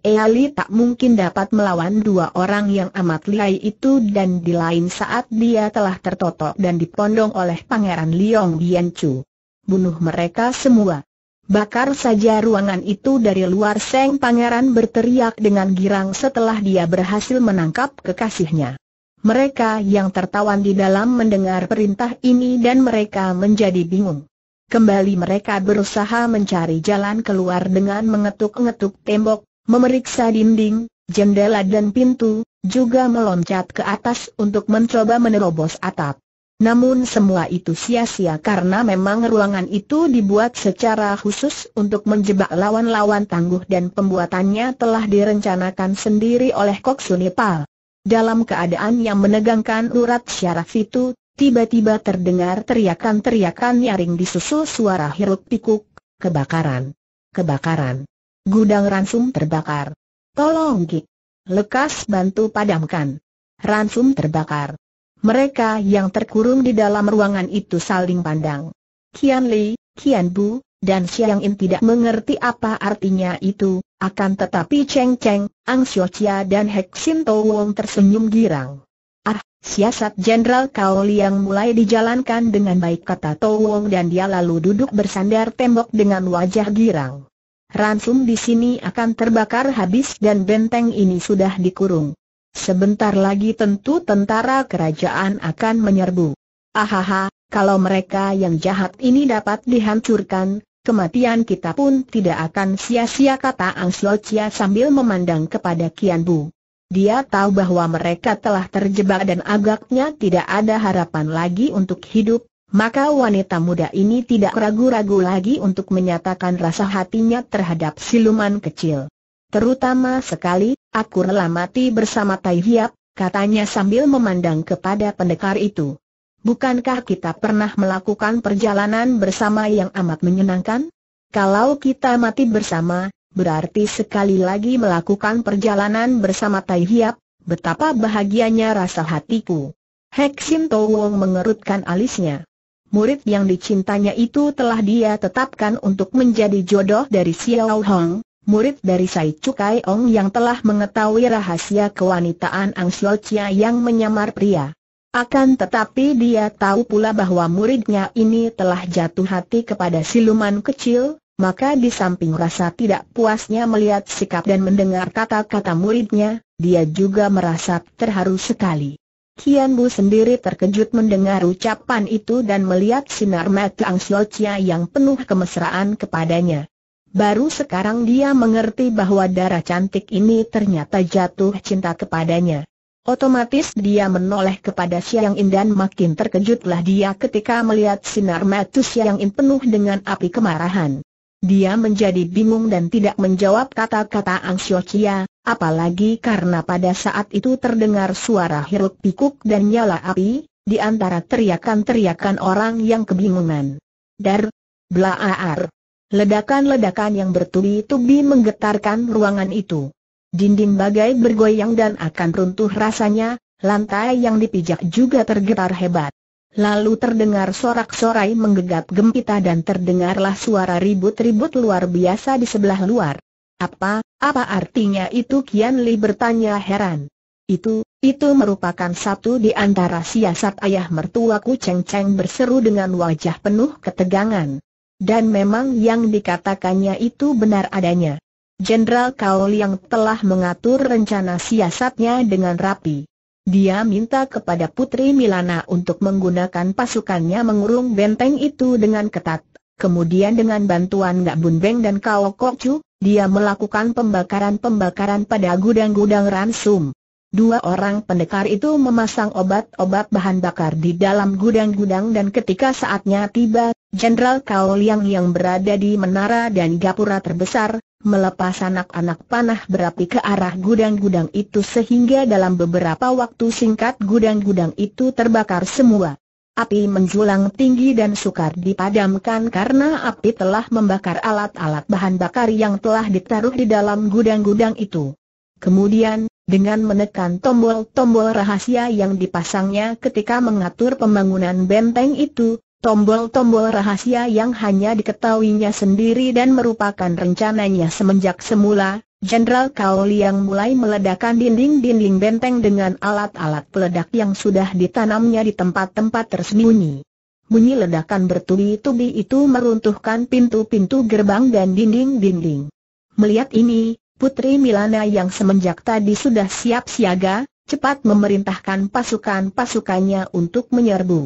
tak mungkin dapat melawan dua orang yang amat lihai itu dan di lain saat dia telah tertotok dan dipondong oleh pangeran Liong Biancu. Bunuh mereka semua. Bakar saja ruangan itu dari luar Seng pangeran berteriak dengan girang setelah dia berhasil menangkap kekasihnya. Mereka yang tertawan di dalam mendengar perintah ini dan mereka menjadi bingung. Kembali mereka berusaha mencari jalan keluar dengan mengetuk-ngetuk tembok, memeriksa dinding, jendela dan pintu, juga meloncat ke atas untuk mencoba menerobos atap. Namun semua itu sia-sia karena memang ruangan itu dibuat secara khusus untuk menjebak lawan-lawan tangguh dan pembuatannya telah direncanakan sendiri oleh Kok Sunipal. Dalam keadaan yang menegangkan urat syaraf itu, tiba-tiba terdengar teriakan-teriakan nyaring disusul suara hiruk pikuk, kebakaran, kebakaran. Gudang ransum terbakar. Tolong Gik. Lekas bantu padamkan. Ransum terbakar. Mereka yang terkurung di dalam ruangan itu saling pandang. Kian Li, Kian Bu, dan Siang In tidak mengerti apa artinya itu, akan tetapi Cheng Cheng, Ang Xiu Chia dan Hek Sin To Wong tersenyum girang. Ah, siasat Jenderal Kao Liang mulai dijalankan dengan baik kata To Wong dan dia lalu duduk bersandar tembok dengan wajah girang. Ransum di sini akan terbakar habis dan benteng ini sudah dikurung. Sebentar lagi tentu tentara kerajaan akan menyerbu. Ahaha, kalau mereka yang jahat ini dapat dihancurkan, kematian kita pun tidak akan sia-sia kata Ang Sio sambil memandang kepada Kian Bu. Dia tahu bahwa mereka telah terjebak dan agaknya tidak ada harapan lagi untuk hidup, maka wanita muda ini tidak ragu-ragu lagi untuk menyatakan rasa hatinya terhadap siluman kecil. Terutama sekali, aku rela mati bersama Tai Hiap, katanya sambil memandang kepada pendekar itu. Bukankah kita pernah melakukan perjalanan bersama yang amat menyenangkan? Kalau kita mati bersama, berarti sekali lagi melakukan perjalanan bersama Tai Hiap, betapa bahagianya rasa hatiku. Heksin Wong mengerutkan alisnya. Murid yang dicintanya itu telah dia tetapkan untuk menjadi jodoh dari Xiao Hong, murid dari Sai Cukai Ong yang telah mengetahui rahasia kewanitaan Ang Xiao Chia yang menyamar pria. Akan tetapi dia tahu pula bahwa muridnya ini telah jatuh hati kepada siluman kecil, maka di samping rasa tidak puasnya melihat sikap dan mendengar kata-kata muridnya, dia juga merasa terharu sekali. Kian Bu sendiri terkejut mendengar ucapan itu dan melihat sinar mata Ang Chia yang penuh kemesraan kepadanya. Baru sekarang dia mengerti bahwa darah cantik ini ternyata jatuh cinta kepadanya. Otomatis dia menoleh kepada Siang In dan makin terkejutlah dia ketika melihat sinar mata Siang In penuh dengan api kemarahan. Dia menjadi bingung dan tidak menjawab kata-kata Ang Sio Chia, apalagi karena pada saat itu terdengar suara hiruk pikuk dan nyala api, di antara teriakan-teriakan orang yang kebingungan. Dar, blaar. Ledakan-ledakan yang bertubi-tubi menggetarkan ruangan itu. Dinding bagai bergoyang dan akan runtuh rasanya, lantai yang dipijak juga tergetar hebat. Lalu terdengar sorak-sorai menggegap gempita dan terdengarlah suara ribut-ribut luar biasa di sebelah luar. Apa, apa artinya itu Kian Li bertanya heran. Itu, itu merupakan satu di antara siasat ayah mertuaku Cheng Cheng berseru dengan wajah penuh ketegangan. Dan memang yang dikatakannya itu benar adanya. Jenderal Kaol yang telah mengatur rencana siasatnya dengan rapi. Dia minta kepada Putri Milana untuk menggunakan pasukannya mengurung benteng itu dengan ketat. Kemudian dengan bantuan Gak Bun Beng dan Kao Kokcu, dia melakukan pembakaran-pembakaran pada gudang-gudang ransum. Dua orang pendekar itu memasang obat-obat bahan bakar di dalam gudang-gudang dan ketika saatnya tiba, Jenderal Kao Liang yang berada di menara dan gapura terbesar, melepas anak-anak panah berapi ke arah gudang-gudang itu sehingga dalam beberapa waktu singkat gudang-gudang itu terbakar semua. Api menjulang tinggi dan sukar dipadamkan karena api telah membakar alat-alat bahan bakar yang telah ditaruh di dalam gudang-gudang itu. Kemudian, dengan menekan tombol-tombol rahasia yang dipasangnya ketika mengatur pembangunan benteng itu, Tombol-tombol rahasia yang hanya diketahuinya sendiri dan merupakan rencananya semenjak semula, Jenderal Kaoli yang mulai meledakkan dinding-dinding benteng dengan alat-alat peledak yang sudah ditanamnya di tempat-tempat tersembunyi. Bunyi ledakan bertubi-tubi itu meruntuhkan pintu-pintu gerbang dan dinding-dinding. Melihat ini, Putri Milana yang semenjak tadi sudah siap siaga, cepat memerintahkan pasukan-pasukannya untuk menyerbu.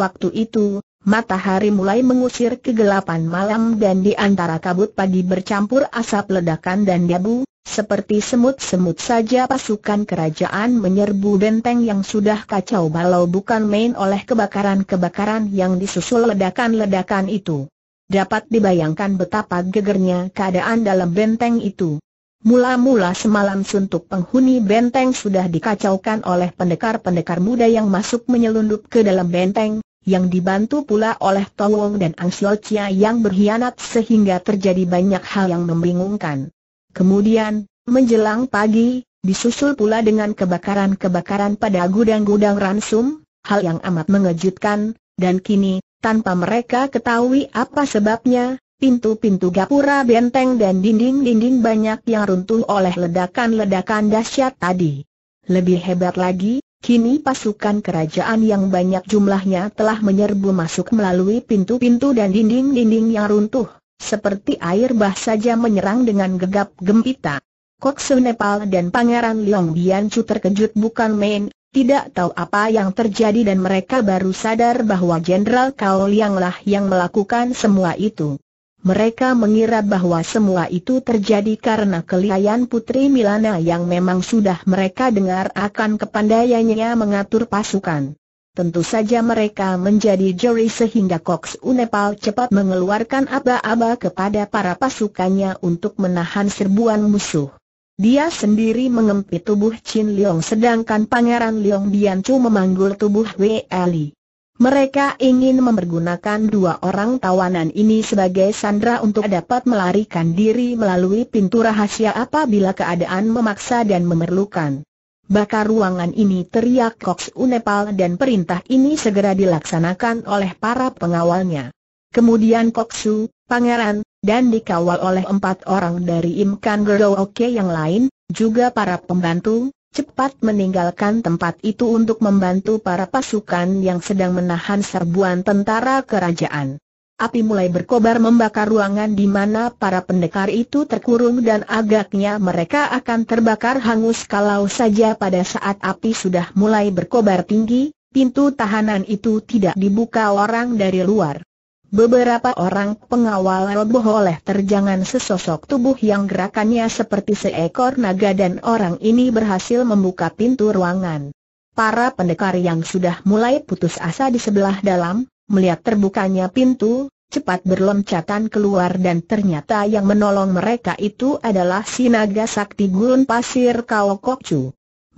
Waktu itu, matahari mulai mengusir kegelapan malam dan di antara kabut pagi bercampur asap ledakan dan debu, seperti semut-semut saja pasukan kerajaan menyerbu benteng yang sudah kacau balau bukan main oleh kebakaran-kebakaran yang disusul ledakan-ledakan itu. Dapat dibayangkan betapa gegernya keadaan dalam benteng itu. Mula-mula semalam suntuk penghuni benteng sudah dikacaukan oleh pendekar-pendekar muda yang masuk menyelundup ke dalam benteng, yang dibantu pula oleh Tawong dan Ang Xiaochia yang berkhianat sehingga terjadi banyak hal yang membingungkan. Kemudian, menjelang pagi, disusul pula dengan kebakaran-kebakaran pada gudang-gudang ransum, hal yang amat mengejutkan, dan kini, tanpa mereka ketahui apa sebabnya, pintu-pintu gapura benteng dan dinding-dinding banyak yang runtuh oleh ledakan-ledakan dahsyat tadi. Lebih hebat lagi, Kini pasukan kerajaan yang banyak jumlahnya telah menyerbu masuk melalui pintu-pintu dan dinding-dinding yang runtuh, seperti air bah saja menyerang dengan gegap gempita. Koksu Nepal dan Pangeran Liong Biancu terkejut bukan main, tidak tahu apa yang terjadi dan mereka baru sadar bahwa Jenderal Kao Lianglah yang melakukan semua itu. Mereka mengira bahwa semua itu terjadi karena kelihayan Putri Milana yang memang sudah mereka dengar akan kepandaiannya mengatur pasukan. Tentu saja mereka menjadi juri sehingga Cox Unepal cepat mengeluarkan aba-aba kepada para pasukannya untuk menahan serbuan musuh. Dia sendiri mengempit tubuh Chin Leong sedangkan Pangeran Leong Biancu memanggul tubuh Wei Ali. Mereka ingin mempergunakan dua orang tawanan ini sebagai sandera untuk dapat melarikan diri melalui pintu rahasia apabila keadaan memaksa dan memerlukan. Bakar ruangan ini teriak Koks Unepal dan perintah ini segera dilaksanakan oleh para pengawalnya. Kemudian Koksu, Pangeran, dan dikawal oleh empat orang dari Imkan Gerooke yang lain, juga para pembantu, cepat meninggalkan tempat itu untuk membantu para pasukan yang sedang menahan serbuan tentara kerajaan. Api mulai berkobar membakar ruangan di mana para pendekar itu terkurung dan agaknya mereka akan terbakar hangus kalau saja pada saat api sudah mulai berkobar tinggi, pintu tahanan itu tidak dibuka orang dari luar. Beberapa orang pengawal roboh oleh terjangan sesosok tubuh yang gerakannya seperti seekor naga dan orang ini berhasil membuka pintu ruangan. Para pendekar yang sudah mulai putus asa di sebelah dalam, melihat terbukanya pintu, cepat berloncatan keluar dan ternyata yang menolong mereka itu adalah si naga sakti gurun pasir Kao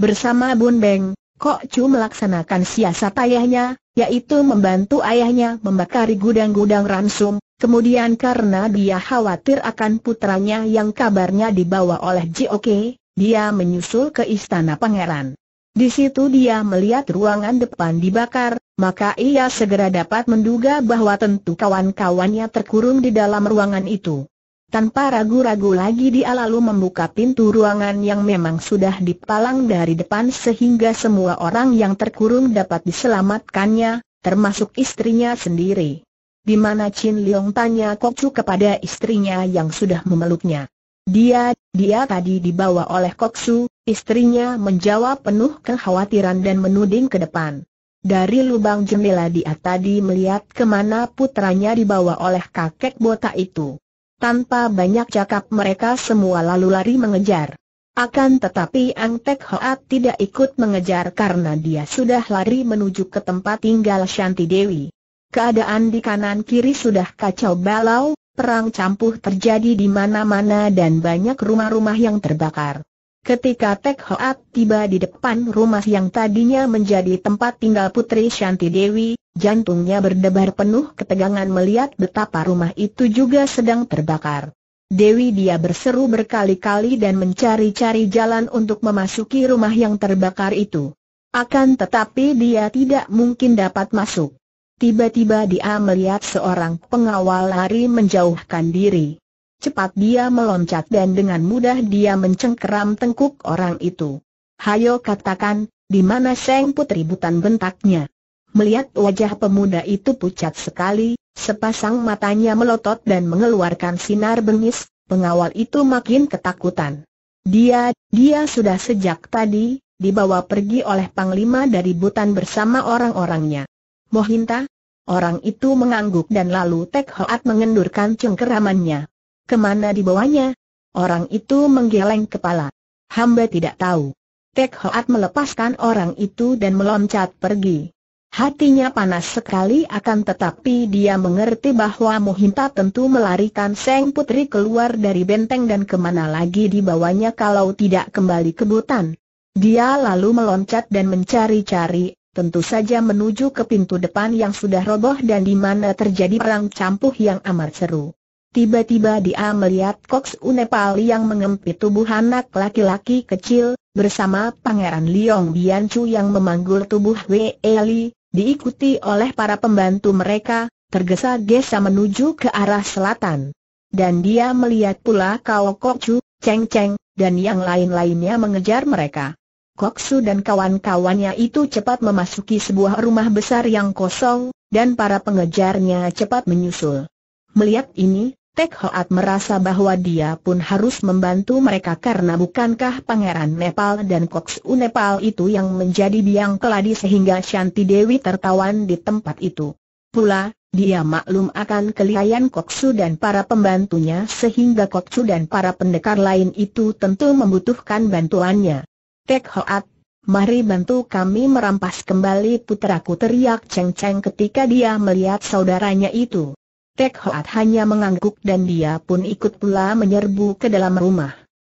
Bersama Bun Beng, Kok Chu melaksanakan siasat ayahnya, yaitu membantu ayahnya membakari gudang-gudang ransum, kemudian karena dia khawatir akan putranya yang kabarnya dibawa oleh J.O.K., dia menyusul ke istana pangeran. Di situ dia melihat ruangan depan dibakar, maka ia segera dapat menduga bahwa tentu kawan-kawannya terkurung di dalam ruangan itu. Tanpa ragu-ragu lagi dia lalu membuka pintu ruangan yang memang sudah dipalang dari depan sehingga semua orang yang terkurung dapat diselamatkannya, termasuk istrinya sendiri. Di mana Chin Leong tanya Kok Chu kepada istrinya yang sudah memeluknya. Dia, dia tadi dibawa oleh Kok Koksu, istrinya menjawab penuh kekhawatiran dan menuding ke depan. Dari lubang jendela dia tadi melihat kemana putranya dibawa oleh kakek botak itu. Tanpa banyak cakap mereka semua lalu lari mengejar. Akan tetapi Ang Tek Hoat tidak ikut mengejar karena dia sudah lari menuju ke tempat tinggal Shanti Dewi. Keadaan di kanan kiri sudah kacau balau, perang campur terjadi di mana-mana dan banyak rumah-rumah yang terbakar. Ketika Tek Hoat tiba di depan rumah yang tadinya menjadi tempat tinggal Putri Shanti Dewi, jantungnya berdebar penuh ketegangan melihat betapa rumah itu juga sedang terbakar. Dewi dia berseru berkali-kali dan mencari-cari jalan untuk memasuki rumah yang terbakar itu. Akan tetapi dia tidak mungkin dapat masuk. Tiba-tiba dia melihat seorang pengawal lari menjauhkan diri. Cepat dia meloncat dan dengan mudah dia mencengkeram tengkuk orang itu. Hayo katakan, di mana Seng Putri Butan bentaknya. Melihat wajah pemuda itu pucat sekali, sepasang matanya melotot dan mengeluarkan sinar bengis, pengawal itu makin ketakutan. Dia, dia sudah sejak tadi, dibawa pergi oleh Panglima dari Butan bersama orang-orangnya. Mohinta, orang itu mengangguk dan lalu Tek Hoat mengendurkan cengkeramannya. Kemana dibawanya? Orang itu menggeleng kepala. Hamba tidak tahu. Tek Hoat melepaskan orang itu dan meloncat pergi. Hatinya panas sekali akan tetapi dia mengerti bahwa Muhinta tentu melarikan Seng Putri keluar dari benteng dan kemana lagi dibawanya kalau tidak kembali ke Butan. Dia lalu meloncat dan mencari-cari, tentu saja menuju ke pintu depan yang sudah roboh dan di mana terjadi perang campuh yang amat seru. Tiba-tiba dia melihat Cox Unepal yang mengempit tubuh anak laki-laki kecil, bersama Pangeran Liong Biancu yang memanggul tubuh Wei Li, diikuti oleh para pembantu mereka, tergesa-gesa menuju ke arah selatan. Dan dia melihat pula Kao Chu, Cheng Cheng, dan yang lain-lainnya mengejar mereka. Koksu dan kawan-kawannya itu cepat memasuki sebuah rumah besar yang kosong, dan para pengejarnya cepat menyusul. Melihat ini, Tek Hoat merasa bahwa dia pun harus membantu mereka karena bukankah Pangeran Nepal dan Koks Nepal itu yang menjadi biang keladi sehingga Shanti Dewi tertawan di tempat itu. Pula, dia maklum akan kelihayan Koksu dan para pembantunya sehingga Koksu dan para pendekar lain itu tentu membutuhkan bantuannya. Tek Hoat, mari bantu kami merampas kembali putraku teriak ceng-ceng ketika dia melihat saudaranya itu. Tek Hoat hanya mengangguk dan dia pun ikut pula menyerbu ke dalam rumah.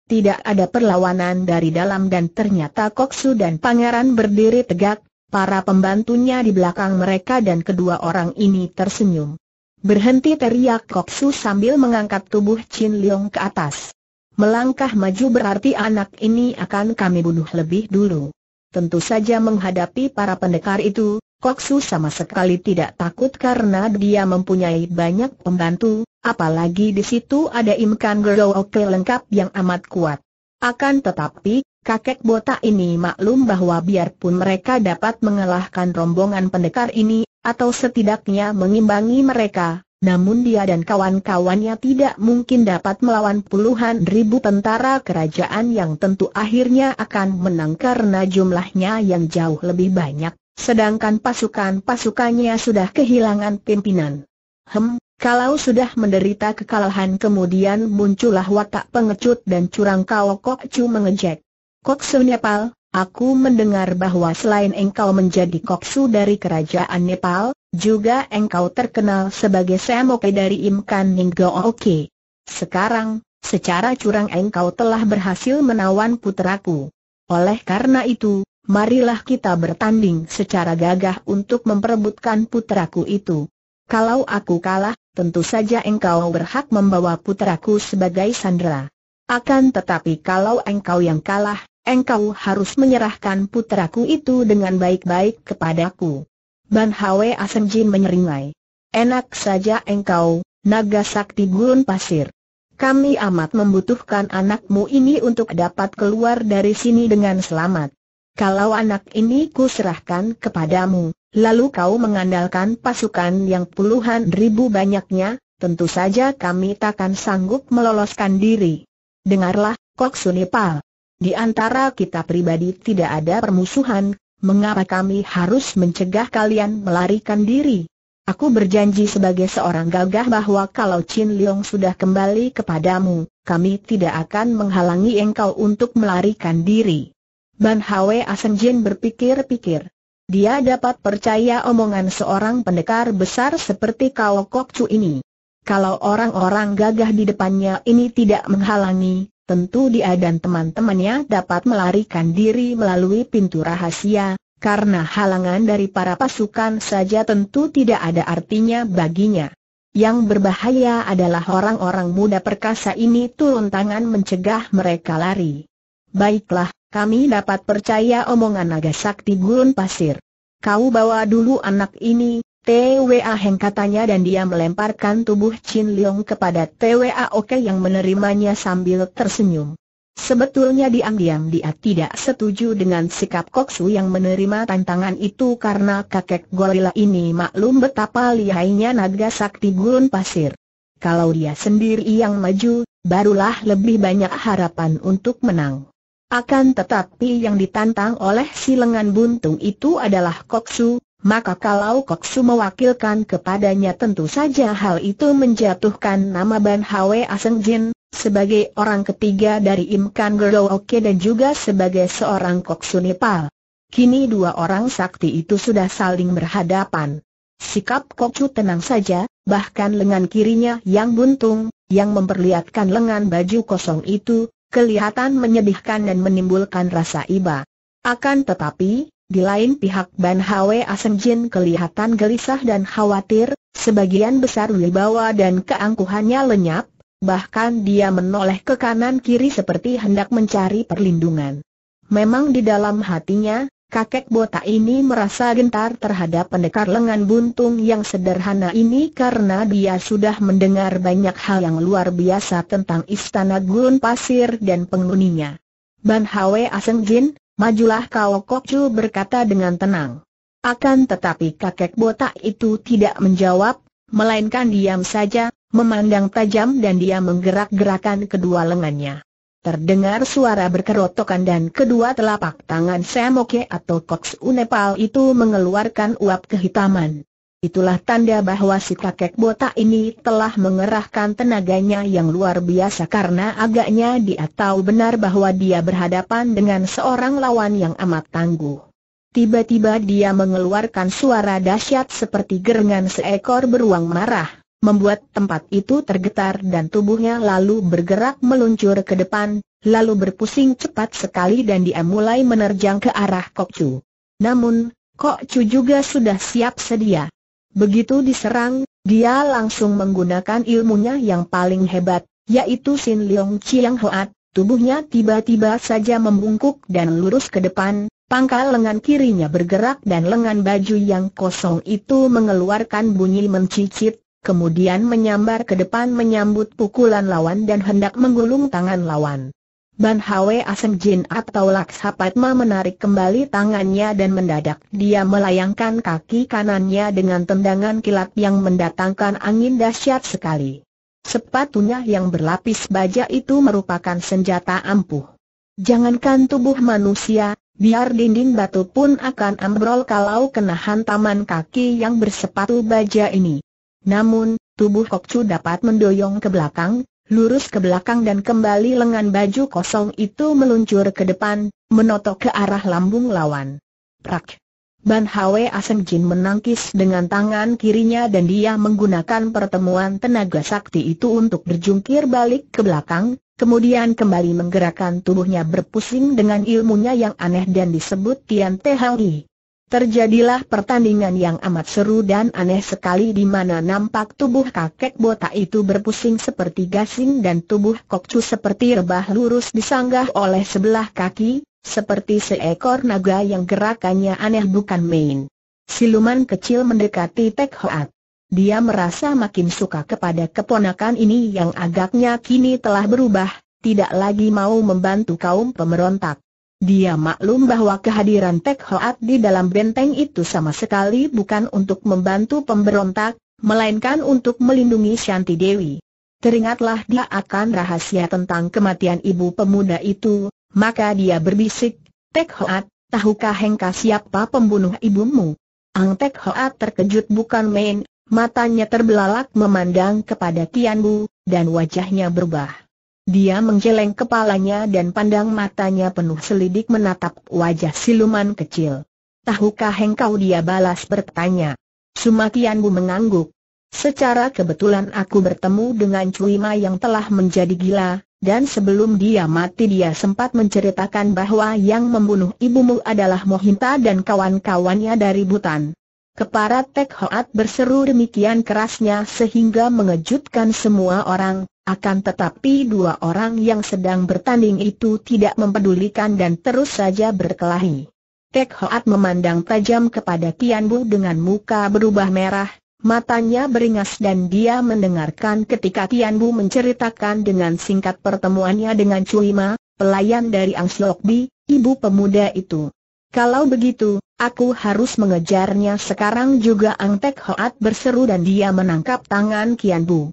Tidak ada perlawanan dari dalam dan ternyata Koksu dan Pangeran berdiri tegak, para pembantunya di belakang mereka dan kedua orang ini tersenyum. Berhenti teriak Koksu sambil mengangkat tubuh Chin Leong ke atas. Melangkah maju berarti anak ini akan kami bunuh lebih dulu. Tentu saja menghadapi para pendekar itu, Koksu sama sekali tidak takut karena dia mempunyai banyak pembantu, apalagi di situ ada imkan oke lengkap yang amat kuat. Akan tetapi, kakek botak ini maklum bahwa biarpun mereka dapat mengalahkan rombongan pendekar ini, atau setidaknya mengimbangi mereka, namun dia dan kawan-kawannya tidak mungkin dapat melawan puluhan ribu tentara kerajaan yang tentu akhirnya akan menang karena jumlahnya yang jauh lebih banyak, sedangkan pasukan-pasukannya sudah kehilangan pimpinan. Hem, kalau sudah menderita kekalahan kemudian muncullah watak pengecut dan curang kau Kok Chu mengejek. Kok Su Nepal, aku mendengar bahwa selain engkau menjadi Kok Su dari kerajaan Nepal, juga engkau terkenal sebagai Semoke dari Imkan Ninggo Oke. Sekarang, secara curang engkau telah berhasil menawan puteraku. Oleh karena itu, marilah kita bertanding secara gagah untuk memperebutkan puteraku itu. Kalau aku kalah, tentu saja engkau berhak membawa puteraku sebagai sandera. Akan tetapi kalau engkau yang kalah, engkau harus menyerahkan puteraku itu dengan baik-baik kepadaku. Ban Hwe Jin menyeringai. Enak saja engkau, naga sakti gurun pasir. Kami amat membutuhkan anakmu ini untuk dapat keluar dari sini dengan selamat. Kalau anak ini kuserahkan kepadamu, lalu kau mengandalkan pasukan yang puluhan ribu banyaknya, tentu saja kami takkan sanggup meloloskan diri. Dengarlah, Kok Sunipal. Di antara kita pribadi tidak ada permusuhan, mengapa kami harus mencegah kalian melarikan diri? Aku berjanji sebagai seorang gagah bahwa kalau Chin Leong sudah kembali kepadamu, kami tidak akan menghalangi engkau untuk melarikan diri. Ban Hwe Asen Jin berpikir-pikir. Dia dapat percaya omongan seorang pendekar besar seperti Kao Kok Chu ini. Kalau orang-orang gagah di depannya ini tidak menghalangi, tentu dia dan teman-temannya dapat melarikan diri melalui pintu rahasia, karena halangan dari para pasukan saja tentu tidak ada artinya baginya. Yang berbahaya adalah orang-orang muda perkasa ini turun tangan mencegah mereka lari. Baiklah, kami dapat percaya omongan naga sakti gurun pasir. Kau bawa dulu anak ini, TWA Heng katanya dan dia melemparkan tubuh Chin Leong kepada TWA Oke yang menerimanya sambil tersenyum. Sebetulnya diam-diam dia tidak setuju dengan sikap Koksu yang menerima tantangan itu karena kakek gorila ini maklum betapa lihainya naga sakti gurun pasir. Kalau dia sendiri yang maju, barulah lebih banyak harapan untuk menang. Akan tetapi yang ditantang oleh si lengan buntung itu adalah Koksu, maka kalau Koksu mewakilkan kepadanya tentu saja hal itu menjatuhkan nama Ban Hwe Aseng Jin, sebagai orang ketiga dari Kan Gero Oke dan juga sebagai seorang Koksu Nepal. Kini dua orang sakti itu sudah saling berhadapan. Sikap Koksu tenang saja, bahkan lengan kirinya yang buntung, yang memperlihatkan lengan baju kosong itu, kelihatan menyedihkan dan menimbulkan rasa iba. Akan tetapi, di lain pihak Ban Hwe Jin kelihatan gelisah dan khawatir, sebagian besar wibawa dan keangkuhannya lenyap, bahkan dia menoleh ke kanan-kiri seperti hendak mencari perlindungan. Memang di dalam hatinya, kakek botak ini merasa gentar terhadap pendekar lengan buntung yang sederhana ini karena dia sudah mendengar banyak hal yang luar biasa tentang istana gurun pasir dan penghuninya. Ban Hwe Jin, Majulah kau Kokcu berkata dengan tenang. Akan tetapi kakek botak itu tidak menjawab, melainkan diam saja, memandang tajam dan dia menggerak-gerakan kedua lengannya. Terdengar suara berkerotokan dan kedua telapak tangan Semoke atau Koksu Nepal itu mengeluarkan uap kehitaman. Itulah tanda bahwa si kakek botak ini telah mengerahkan tenaganya yang luar biasa karena agaknya dia tahu benar bahwa dia berhadapan dengan seorang lawan yang amat tangguh. Tiba-tiba dia mengeluarkan suara dahsyat seperti gerengan seekor beruang marah, membuat tempat itu tergetar dan tubuhnya lalu bergerak meluncur ke depan, lalu berpusing cepat sekali dan dia mulai menerjang ke arah Kokcu. Namun, Kokcu juga sudah siap sedia. Begitu diserang, dia langsung menggunakan ilmunya yang paling hebat, yaitu Sin Leong Chiang Hoat, tubuhnya tiba-tiba saja membungkuk dan lurus ke depan, pangkal lengan kirinya bergerak dan lengan baju yang kosong itu mengeluarkan bunyi mencicit, kemudian menyambar ke depan menyambut pukulan lawan dan hendak menggulung tangan lawan. Ban Hwe Asem Jin atau Laksa Padma menarik kembali tangannya dan mendadak dia melayangkan kaki kanannya dengan tendangan kilat yang mendatangkan angin dahsyat sekali. Sepatunya yang berlapis baja itu merupakan senjata ampuh. Jangankan tubuh manusia, biar dinding batu pun akan ambrol kalau kena hantaman kaki yang bersepatu baja ini. Namun, tubuh Kokcu dapat mendoyong ke belakang, lurus ke belakang dan kembali lengan baju kosong itu meluncur ke depan, menotok ke arah lambung lawan. Prak! Ban Hwe Aseng Jin menangkis dengan tangan kirinya dan dia menggunakan pertemuan tenaga sakti itu untuk berjungkir balik ke belakang, kemudian kembali menggerakkan tubuhnya berpusing dengan ilmunya yang aneh dan disebut Tian Te Yi. Terjadilah pertandingan yang amat seru dan aneh sekali di mana nampak tubuh kakek botak itu berpusing seperti gasing dan tubuh kokcu seperti rebah lurus disanggah oleh sebelah kaki, seperti seekor naga yang gerakannya aneh bukan main. Siluman kecil mendekati Tek Hoat. Dia merasa makin suka kepada keponakan ini yang agaknya kini telah berubah, tidak lagi mau membantu kaum pemberontak. Dia maklum bahwa kehadiran Tek Hoat di dalam benteng itu sama sekali bukan untuk membantu pemberontak, melainkan untuk melindungi Shanti Dewi. Teringatlah dia akan rahasia tentang kematian ibu pemuda itu, maka dia berbisik, Tek Hoat, tahukah Hengka siapa pembunuh ibumu? Ang Tek Hoat terkejut bukan main, matanya terbelalak memandang kepada Tian Bu, dan wajahnya berubah. Dia menggeleng kepalanya dan pandang matanya penuh selidik menatap wajah siluman kecil. Tahukah engkau dia balas bertanya. Sumakianbu mengangguk. Secara kebetulan aku bertemu dengan Cuima yang telah menjadi gila, dan sebelum dia mati dia sempat menceritakan bahwa yang membunuh ibumu adalah Mohinta dan kawan-kawannya dari Butan. Keparat Tek Hoat berseru demikian kerasnya sehingga mengejutkan semua orang, akan tetapi dua orang yang sedang bertanding itu tidak mempedulikan dan terus saja berkelahi. Tek Hoat memandang tajam kepada Tian Bu dengan muka berubah merah, matanya beringas dan dia mendengarkan ketika Tian Bu menceritakan dengan singkat pertemuannya dengan Cui Ma, pelayan dari Ang Slok Bi, ibu pemuda itu. Kalau begitu, aku harus mengejarnya sekarang juga Ang Tek Hoat berseru dan dia menangkap tangan Kian Bu.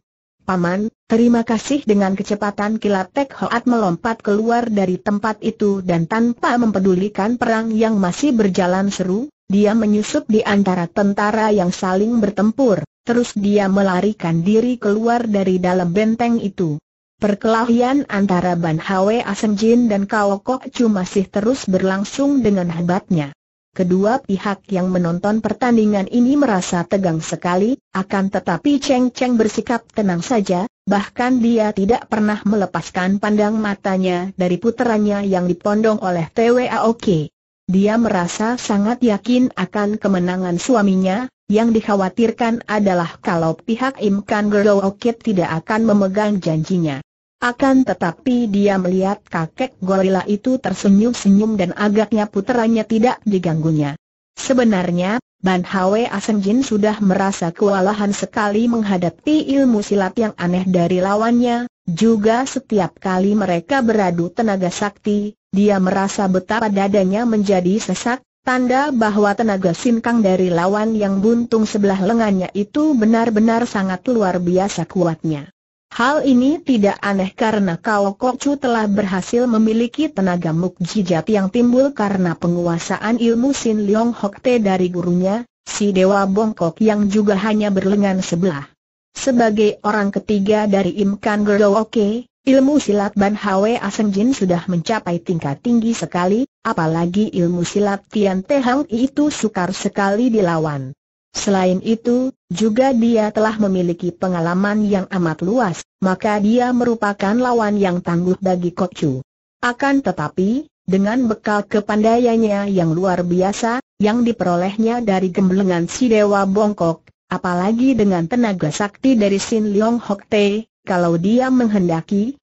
Paman, terima kasih dengan kecepatan kilat Tek Hoat melompat keluar dari tempat itu dan tanpa mempedulikan perang yang masih berjalan seru, dia menyusup di antara tentara yang saling bertempur, terus dia melarikan diri keluar dari dalam benteng itu. Perkelahian antara Ban Hwe Asem Jin dan Kao Kok Chu masih terus berlangsung dengan hebatnya. Kedua pihak yang menonton pertandingan ini merasa tegang sekali, akan tetapi Cheng Cheng bersikap tenang saja, bahkan dia tidak pernah melepaskan pandang matanya dari puterannya yang dipondong oleh TWAOK. Dia merasa sangat yakin akan kemenangan suaminya, yang dikhawatirkan adalah kalau pihak Im Kan Gerowokit tidak akan memegang janjinya. Akan tetapi dia melihat kakek gorila itu tersenyum-senyum dan agaknya puteranya tidak diganggunya. Sebenarnya, Ban Hwe Asenjin sudah merasa kewalahan sekali menghadapi ilmu silat yang aneh dari lawannya, juga setiap kali mereka beradu tenaga sakti, dia merasa betapa dadanya menjadi sesak, tanda bahwa tenaga sinkang dari lawan yang buntung sebelah lengannya itu benar-benar sangat luar biasa kuatnya. Hal ini tidak aneh karena Kok Kokcu telah berhasil memiliki tenaga mukjizat yang timbul karena penguasaan ilmu Sin Leong Hok Te dari gurunya, si Dewa Bongkok yang juga hanya berlengan sebelah. Sebagai orang ketiga dari Gero Oke, ilmu silat Ban Hwe Aseng Jin sudah mencapai tingkat tinggi sekali, apalagi ilmu silat Tian Te Hang itu sukar sekali dilawan. Selain itu, juga dia telah memiliki pengalaman yang amat luas, maka dia merupakan lawan yang tangguh bagi Chu. Akan tetapi, dengan bekal kepandaiannya yang luar biasa, yang diperolehnya dari gemblengan si Dewa Bongkok, apalagi dengan tenaga sakti dari Sin Leong Hok Te, kalau dia menghendaki,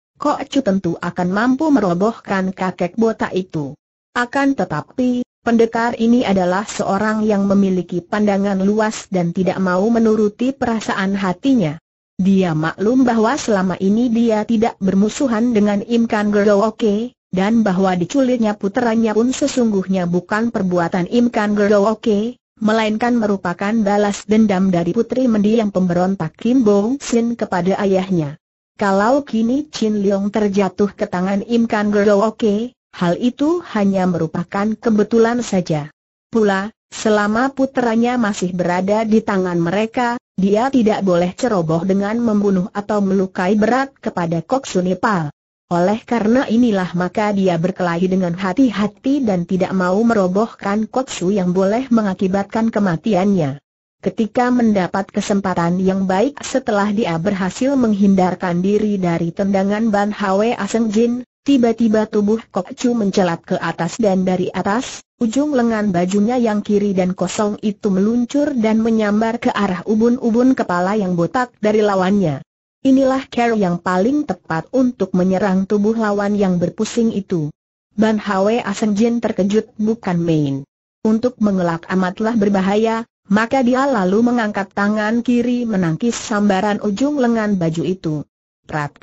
Chu tentu akan mampu merobohkan kakek botak itu. Akan tetapi, Pendekar ini adalah seorang yang memiliki pandangan luas dan tidak mau menuruti perasaan hatinya. Dia maklum bahwa selama ini dia tidak bermusuhan dengan Imkan Gerooke, dan bahwa diculiknya putranya pun sesungguhnya bukan perbuatan Imkan Gerooke, melainkan merupakan balas dendam dari putri mendiang pemberontak Kim Bong Sin kepada ayahnya. Kalau kini Chin Leong terjatuh ke tangan Imkan Gerooke, hal itu hanya merupakan kebetulan saja. Pula, selama putranya masih berada di tangan mereka, dia tidak boleh ceroboh dengan membunuh atau melukai berat kepada Kok Sunipal. Oleh karena inilah maka dia berkelahi dengan hati-hati dan tidak mau merobohkan Koksu yang boleh mengakibatkan kematiannya. Ketika mendapat kesempatan yang baik setelah dia berhasil menghindarkan diri dari tendangan Ban Hwe Aseng Jin, tiba-tiba tubuh Kok Chu mencelat ke atas dan dari atas, ujung lengan bajunya yang kiri dan kosong itu meluncur dan menyambar ke arah ubun-ubun kepala yang botak dari lawannya. Inilah care yang paling tepat untuk menyerang tubuh lawan yang berpusing itu. Ban Hwe Aseng Jin terkejut bukan main. Untuk mengelak amatlah berbahaya, maka dia lalu mengangkat tangan kiri menangkis sambaran ujung lengan baju itu. Prat.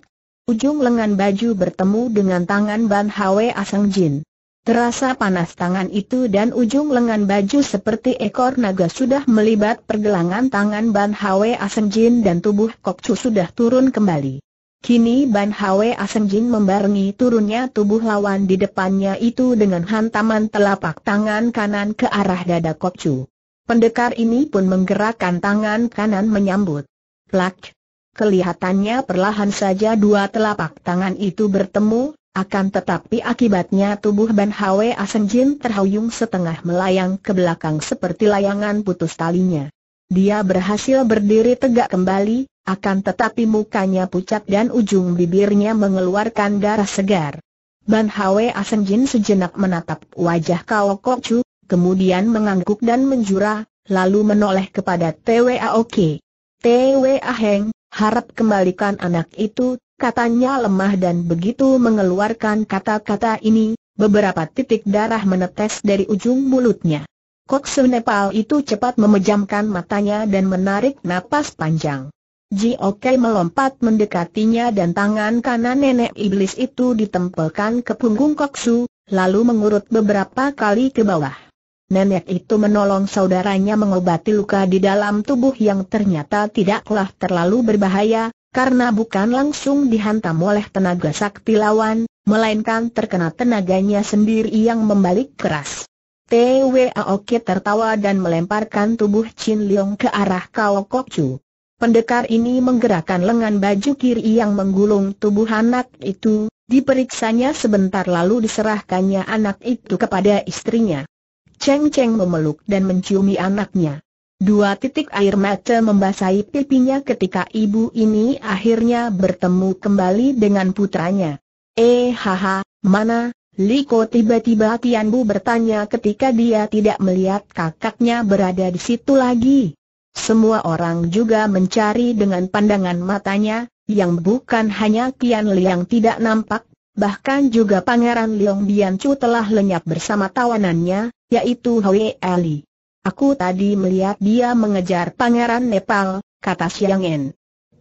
Ujung lengan baju bertemu dengan tangan Ban Hwe Asang Jin. Terasa panas tangan itu dan ujung lengan baju seperti ekor naga sudah melibat pergelangan tangan Ban Hwe Aseng Jin dan tubuh Kok Chu sudah turun kembali. Kini Ban Hwe Aseng Jin membarengi turunnya tubuh lawan di depannya itu dengan hantaman telapak tangan kanan ke arah dada Kok Chu. Pendekar ini pun menggerakkan tangan kanan menyambut. Plak! Kelihatannya perlahan saja dua telapak tangan itu bertemu, akan tetapi akibatnya tubuh Ban Hwe Asenjin terhuyung setengah melayang ke belakang seperti layangan putus talinya. Dia berhasil berdiri tegak kembali, akan tetapi mukanya pucat dan ujung bibirnya mengeluarkan darah segar. Ban Hwe Asenjin sejenak menatap wajah Kao Kok Chu, kemudian mengangguk dan menjura, lalu menoleh kepada TWA Oke. TWA Heng, harap kembalikan anak itu, katanya lemah dan begitu mengeluarkan kata-kata ini, beberapa titik darah menetes dari ujung mulutnya. Koksu Nepal itu cepat memejamkan matanya dan menarik napas panjang. Ji Jiok melompat mendekatinya dan tangan kanan nenek iblis itu ditempelkan ke punggung Koksu, lalu mengurut beberapa kali ke bawah nenek itu menolong saudaranya mengobati luka di dalam tubuh yang ternyata tidaklah terlalu berbahaya, karena bukan langsung dihantam oleh tenaga sakti lawan, melainkan terkena tenaganya sendiri yang membalik keras. Oke tertawa dan melemparkan tubuh Chin Leong ke arah Kao Kok Chu. Pendekar ini menggerakkan lengan baju kiri yang menggulung tubuh anak itu, diperiksanya sebentar lalu diserahkannya anak itu kepada istrinya. Cheng Cheng memeluk dan menciumi anaknya. Dua titik air mata membasahi pipinya ketika ibu ini akhirnya bertemu kembali dengan putranya. Eh haha, mana, Liko tiba-tiba Tianbu bertanya ketika dia tidak melihat kakaknya berada di situ lagi. Semua orang juga mencari dengan pandangan matanya, yang bukan hanya Tian Liang tidak nampak, bahkan juga Pangeran Liong Biancu telah lenyap bersama tawanannya, yaitu Hwe Ali. Aku tadi melihat dia mengejar Pangeran Nepal, kata Siang En.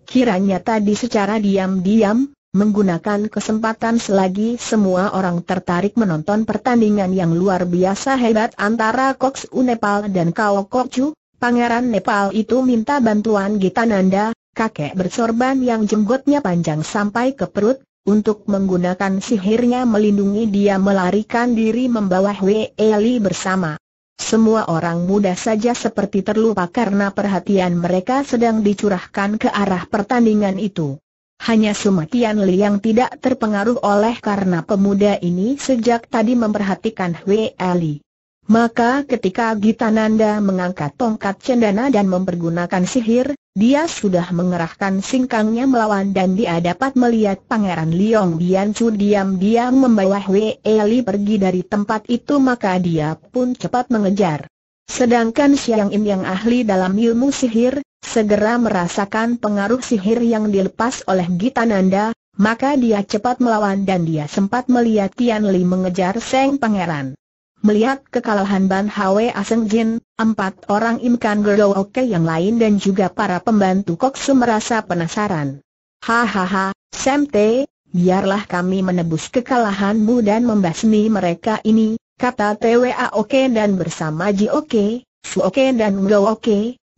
Kiranya tadi secara diam-diam, menggunakan kesempatan selagi semua orang tertarik menonton pertandingan yang luar biasa hebat antara Cox U Nepal dan Kao Chu, Pangeran Nepal itu minta bantuan Gitananda, kakek bersorban yang jenggotnya panjang sampai ke perut, untuk menggunakan sihirnya melindungi dia melarikan diri membawa Wei Li bersama. Semua orang muda saja seperti terlupa karena perhatian mereka sedang dicurahkan ke arah pertandingan itu. Hanya Sumatian Li yang tidak terpengaruh oleh karena pemuda ini sejak tadi memperhatikan Wei Li. Maka ketika Gitananda mengangkat tongkat cendana dan mempergunakan sihir, dia sudah mengerahkan singkangnya melawan dan dia dapat melihat Pangeran Liong Biancu diam-diam membawa Wei Li pergi dari tempat itu maka dia pun cepat mengejar. Sedangkan Siang In yang ahli dalam ilmu sihir, segera merasakan pengaruh sihir yang dilepas oleh Gitananda, maka dia cepat melawan dan dia sempat melihat Tian Li mengejar Seng Pangeran. Melihat kekalahan Ban Hwe Aseng Jin, empat orang Imkan Gerdowoke yang lain dan juga para pembantu Koksu merasa penasaran. Hahaha, Sam T, biarlah kami menebus kekalahanmu dan membasmi mereka ini, kata TWA Oke dan bersama Ji Oke, Su Oke dan Ngo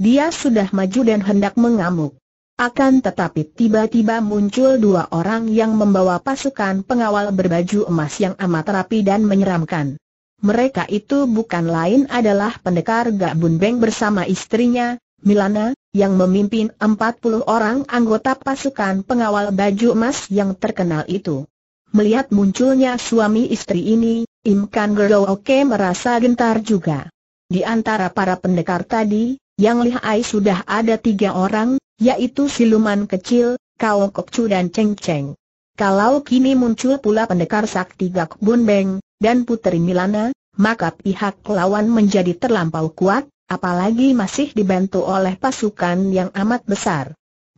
dia sudah maju dan hendak mengamuk. Akan tetapi tiba-tiba muncul dua orang yang membawa pasukan pengawal berbaju emas yang amat rapi dan menyeramkan. Mereka itu bukan lain adalah pendekar Gabun Beng bersama istrinya, Milana, yang memimpin 40 orang anggota pasukan pengawal baju emas yang terkenal itu. Melihat munculnya suami istri ini, Im Kan Oke merasa gentar juga. Di antara para pendekar tadi, yang lihai sudah ada tiga orang, yaitu siluman kecil, Kao Chu dan Cheng Cheng. Kalau kini muncul pula pendekar sakti Gak Bun Beng, dan Putri Milana, maka pihak lawan menjadi terlampau kuat, apalagi masih dibantu oleh pasukan yang amat besar.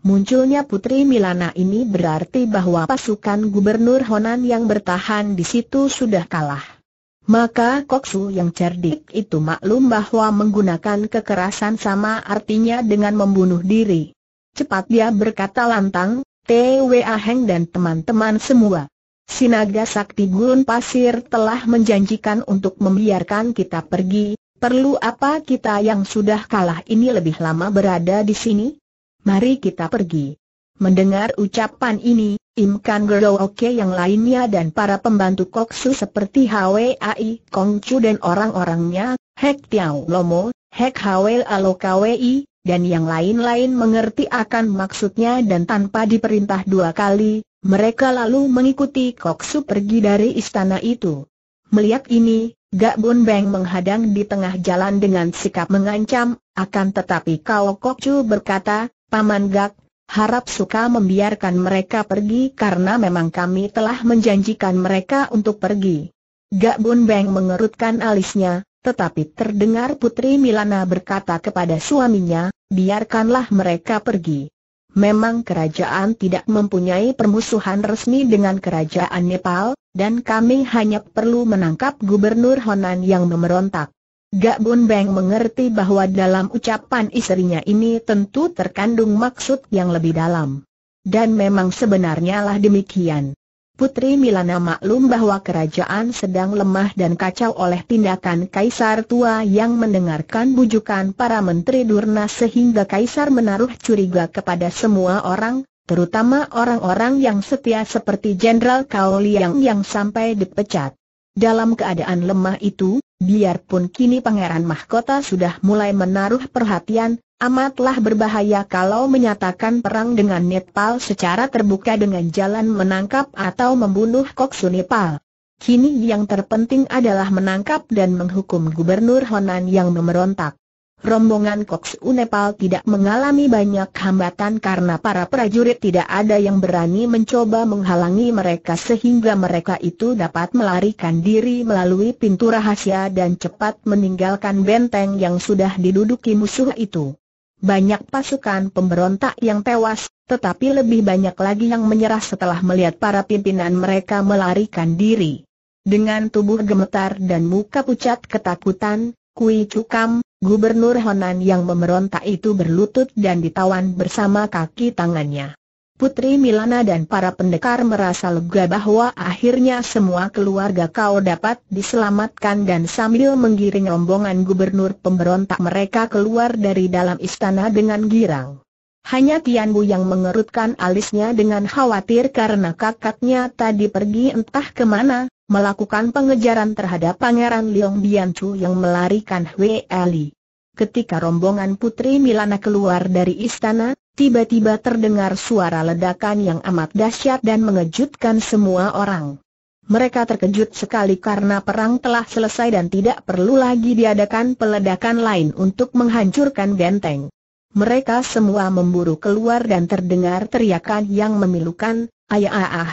Munculnya Putri Milana ini berarti bahwa pasukan Gubernur Honan yang bertahan di situ sudah kalah. Maka Koksu yang cerdik itu maklum bahwa menggunakan kekerasan sama artinya dengan membunuh diri. Cepat dia berkata lantang, T.W.A. Heng dan teman-teman semua. Sinaga Sakti Gurun Pasir telah menjanjikan untuk membiarkan kita pergi, perlu apa kita yang sudah kalah ini lebih lama berada di sini? Mari kita pergi. Mendengar ucapan ini, Im Kan Oke yang lainnya dan para pembantu Koksu seperti Hwai Kong Chu dan orang-orangnya, Hek Tiao Lomo, Hek Hawel Alo Kwi, dan yang lain-lain mengerti akan maksudnya dan tanpa diperintah dua kali, mereka lalu mengikuti Koksu pergi dari istana itu. Melihat ini, Gak Bun Beng menghadang di tengah jalan dengan sikap mengancam, akan tetapi Kao Kokcu berkata, Paman Gak, harap suka membiarkan mereka pergi karena memang kami telah menjanjikan mereka untuk pergi. Gak Bun Beng mengerutkan alisnya, tetapi terdengar Putri Milana berkata kepada suaminya, biarkanlah mereka pergi. Memang kerajaan tidak mempunyai permusuhan resmi dengan kerajaan Nepal, dan kami hanya perlu menangkap Gubernur Honan yang memerontak. Gak Bun Beng mengerti bahwa dalam ucapan istrinya ini tentu terkandung maksud yang lebih dalam. Dan memang sebenarnya lah demikian. Putri Milana maklum bahwa kerajaan sedang lemah dan kacau oleh tindakan Kaisar tua yang mendengarkan bujukan para menteri Durna sehingga Kaisar menaruh curiga kepada semua orang, terutama orang-orang yang setia seperti Jenderal Kao Liang yang sampai dipecat. Dalam keadaan lemah itu, biarpun kini Pangeran Mahkota sudah mulai menaruh perhatian, Amatlah berbahaya kalau menyatakan perang dengan Nepal secara terbuka dengan jalan menangkap atau membunuh Koksu Nepal. Kini yang terpenting adalah menangkap dan menghukum Gubernur Honan yang memerontak. Rombongan Koksu Nepal tidak mengalami banyak hambatan karena para prajurit tidak ada yang berani mencoba menghalangi mereka sehingga mereka itu dapat melarikan diri melalui pintu rahasia dan cepat meninggalkan benteng yang sudah diduduki musuh itu. Banyak pasukan pemberontak yang tewas, tetapi lebih banyak lagi yang menyerah setelah melihat para pimpinan mereka melarikan diri. Dengan tubuh gemetar dan muka pucat ketakutan, Kui Cukam, Gubernur Honan yang memberontak itu berlutut dan ditawan bersama kaki tangannya. Putri Milana dan para pendekar merasa lega bahwa akhirnya semua keluarga kau dapat diselamatkan dan sambil menggiring rombongan gubernur pemberontak mereka keluar dari dalam istana dengan girang. Hanya Tian Bu yang mengerutkan alisnya dengan khawatir karena kakaknya tadi pergi entah kemana, melakukan pengejaran terhadap Pangeran Liong Chu yang melarikan Hwe Ali. Ketika rombongan Putri Milana keluar dari istana, tiba-tiba terdengar suara ledakan yang amat dahsyat dan mengejutkan semua orang. Mereka terkejut sekali karena perang telah selesai dan tidak perlu lagi diadakan peledakan lain untuk menghancurkan genteng. Mereka semua memburu keluar dan terdengar teriakan yang memilukan, ayah ah, ah